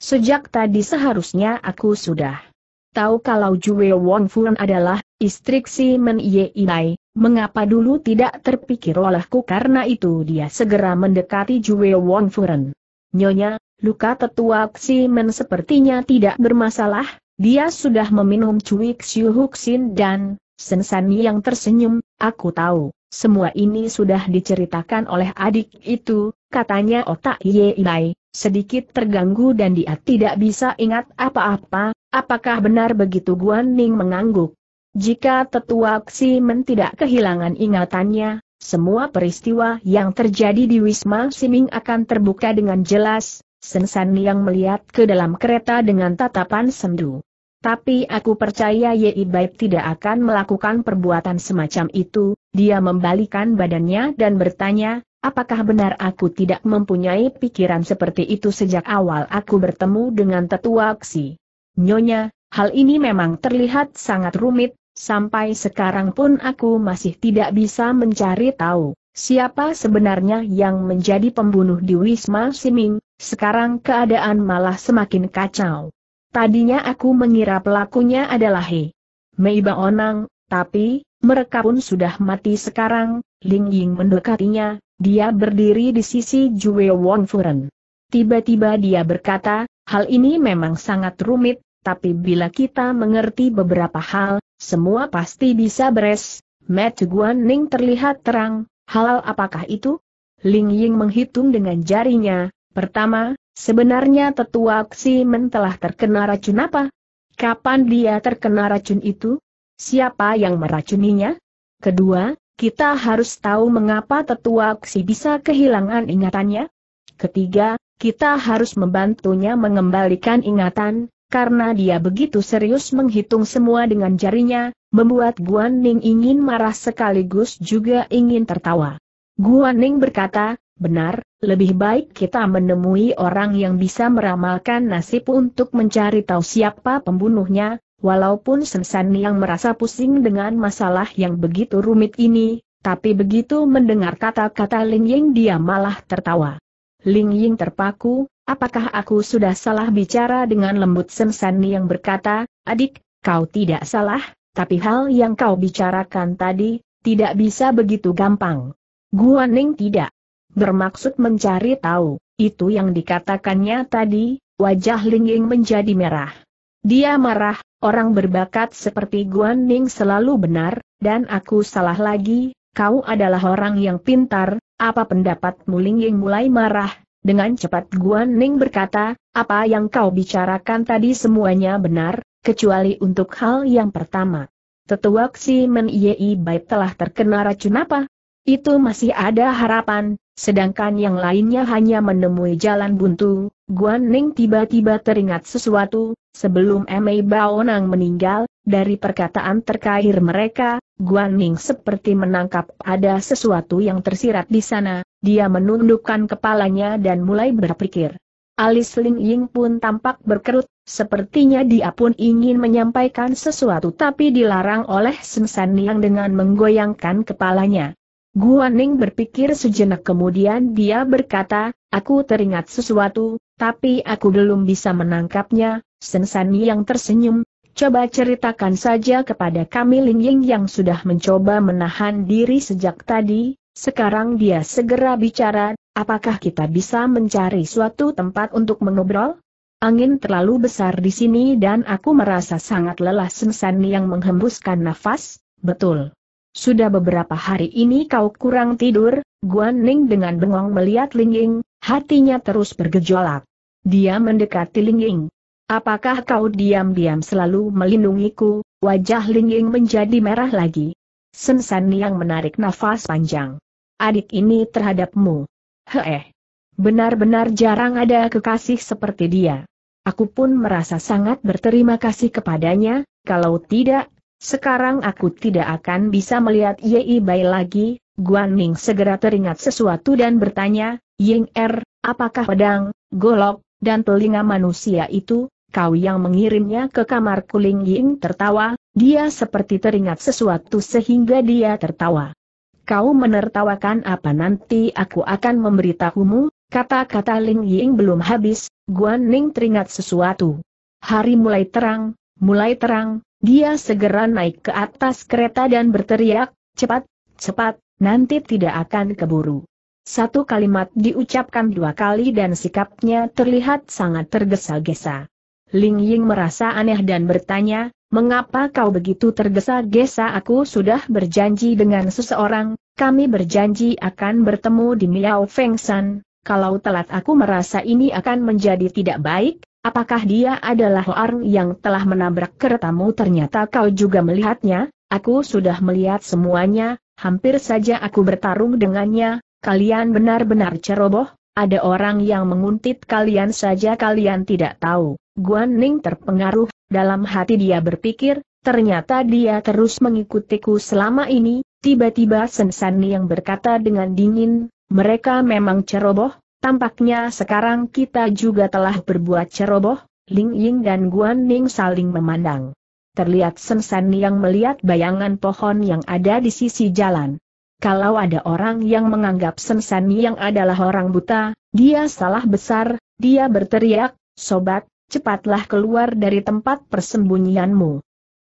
Speaker 1: Sejak tadi seharusnya aku sudah tahu kalau Jue Wong Fuan adalah istri Si Men Ye Inai, mengapa dulu tidak terpikir olehku karena itu dia segera mendekati Jue Wong Fuan. Nyonya, luka tetua Si Men sepertinya tidak bermasalah, dia sudah meminum Cui Xiu Huxin dan Sensani yang tersenyum, aku tahu, semua ini sudah diceritakan oleh adik itu, katanya otak Ye Inai, sedikit terganggu dan dia tidak bisa ingat apa-apa, apakah benar begitu Guan Ning mengangguk. Jika tetua Ximen tidak kehilangan ingatannya, semua peristiwa yang terjadi di Wisma Siming akan terbuka dengan jelas, Sensan yang melihat ke dalam kereta dengan tatapan sendu. Tapi aku percaya Yei Baib tidak akan melakukan perbuatan semacam itu, dia membalikan badannya dan bertanya, Apakah benar aku tidak mempunyai pikiran seperti itu sejak awal aku bertemu dengan tetua aksi? Nyonya, hal ini memang terlihat sangat rumit, sampai sekarang pun aku masih tidak bisa mencari tahu. Siapa sebenarnya yang menjadi pembunuh di Wisma Siming, sekarang keadaan malah semakin kacau. Tadinya aku mengira pelakunya adalah He Meiba Onang, tapi, mereka pun sudah mati sekarang, Ling Ying mendekatinya, dia berdiri di sisi Jue Wong Furen. Tiba-tiba dia berkata, hal ini memang sangat rumit, tapi bila kita mengerti beberapa hal, semua pasti bisa beres. Met Guan Ning terlihat terang, halal apakah itu? Ling Ying menghitung dengan jarinya, pertama, sebenarnya tetua Xi men telah terkena racun apa? Kapan dia terkena racun itu? Siapa yang meracuninya? Kedua, kita harus tahu mengapa tetua Xi bisa kehilangan ingatannya. Ketiga, kita harus membantunya mengembalikan ingatan, karena dia begitu serius menghitung semua dengan jarinya, membuat Guan Ning ingin marah sekaligus juga ingin tertawa. Guan Ning berkata, benar, lebih baik kita menemui orang yang bisa meramalkan nasib untuk mencari tahu siapa pembunuhnya, Walaupun Sensan yang merasa pusing dengan masalah yang begitu rumit ini, tapi begitu mendengar kata-kata Ling Ying dia malah tertawa. Ling Ying terpaku, apakah aku sudah salah bicara dengan lembut Sensan yang berkata, adik, kau tidak salah, tapi hal yang kau bicarakan tadi, tidak bisa begitu gampang. Guan Ning tidak bermaksud mencari tahu, itu yang dikatakannya tadi, wajah Ling Ying menjadi merah. Dia marah, orang berbakat seperti Guan Ning selalu benar, dan aku salah lagi, kau adalah orang yang pintar, apa pendapatmu Ling Ying mulai marah, dengan cepat Guan Ning berkata, apa yang kau bicarakan tadi semuanya benar, kecuali untuk hal yang pertama. Tetua Xi Men Yei Bai telah terkena racun apa? Itu masih ada harapan, sedangkan yang lainnya hanya menemui jalan buntu, Guan Ning tiba-tiba teringat sesuatu, Sebelum Mei Baonang meninggal, dari perkataan terakhir mereka, Guan Ning seperti menangkap ada sesuatu yang tersirat di sana, dia menundukkan kepalanya dan mulai berpikir. Alis Ling Ying pun tampak berkerut, sepertinya dia pun ingin menyampaikan sesuatu tapi dilarang oleh Sen San Yang dengan menggoyangkan kepalanya. Guan Ning berpikir sejenak kemudian dia berkata, aku teringat sesuatu, tapi aku belum bisa menangkapnya, Sensani yang tersenyum, coba ceritakan saja kepada kami Ling yang sudah mencoba menahan diri sejak tadi, sekarang dia segera bicara, apakah kita bisa mencari suatu tempat untuk mengobrol? Angin terlalu besar di sini dan aku merasa sangat lelah Sensani yang menghembuskan nafas, betul. Sudah beberapa hari ini kau kurang tidur, Guan Ning dengan bengong melihat Ling hatinya terus bergejolak. Dia mendekati Ling Apakah kau diam-diam selalu melindungiku? Wajah Lingying menjadi merah lagi. Sensan yang menarik nafas panjang. Adik ini terhadapmu. Heeh. Benar-benar jarang ada kekasih seperti dia. Aku pun merasa sangat berterima kasih kepadanya, kalau tidak, sekarang aku tidak akan bisa melihat Yei Bai lagi. Guan Ning segera teringat sesuatu dan bertanya, Ying Er, apakah pedang, golok, dan telinga manusia itu, kau yang mengirimnya ke kamar Kuling Ying tertawa, dia seperti teringat sesuatu sehingga dia tertawa. Kau menertawakan apa nanti aku akan memberitahumu, kata-kata Ling Ying belum habis, Guan Ning teringat sesuatu. Hari mulai terang, mulai terang, dia segera naik ke atas kereta dan berteriak, cepat, cepat, nanti tidak akan keburu. Satu kalimat diucapkan dua kali dan sikapnya terlihat sangat tergesa-gesa. Ling Ying merasa aneh dan bertanya, mengapa kau begitu tergesa-gesa aku sudah berjanji dengan seseorang, kami berjanji akan bertemu di Miao Feng San, kalau telat aku merasa ini akan menjadi tidak baik, apakah dia adalah orang yang telah menabrak keretamu ternyata kau juga melihatnya, aku sudah melihat semuanya, hampir saja aku bertarung dengannya, kalian benar-benar ceroboh, ada orang yang menguntit kalian saja kalian tidak tahu. Guan Ning terpengaruh, dalam hati dia berpikir, ternyata dia terus mengikutiku selama ini, tiba-tiba Sensani yang berkata dengan dingin, mereka memang ceroboh, tampaknya sekarang kita juga telah berbuat ceroboh, Ling Ying dan Guan Ning saling memandang. Terlihat Sensani yang melihat bayangan pohon yang ada di sisi jalan. Kalau ada orang yang menganggap Sensani yang adalah orang buta, dia salah besar, dia berteriak, Sobat, cepatlah keluar dari tempat persembunyianmu.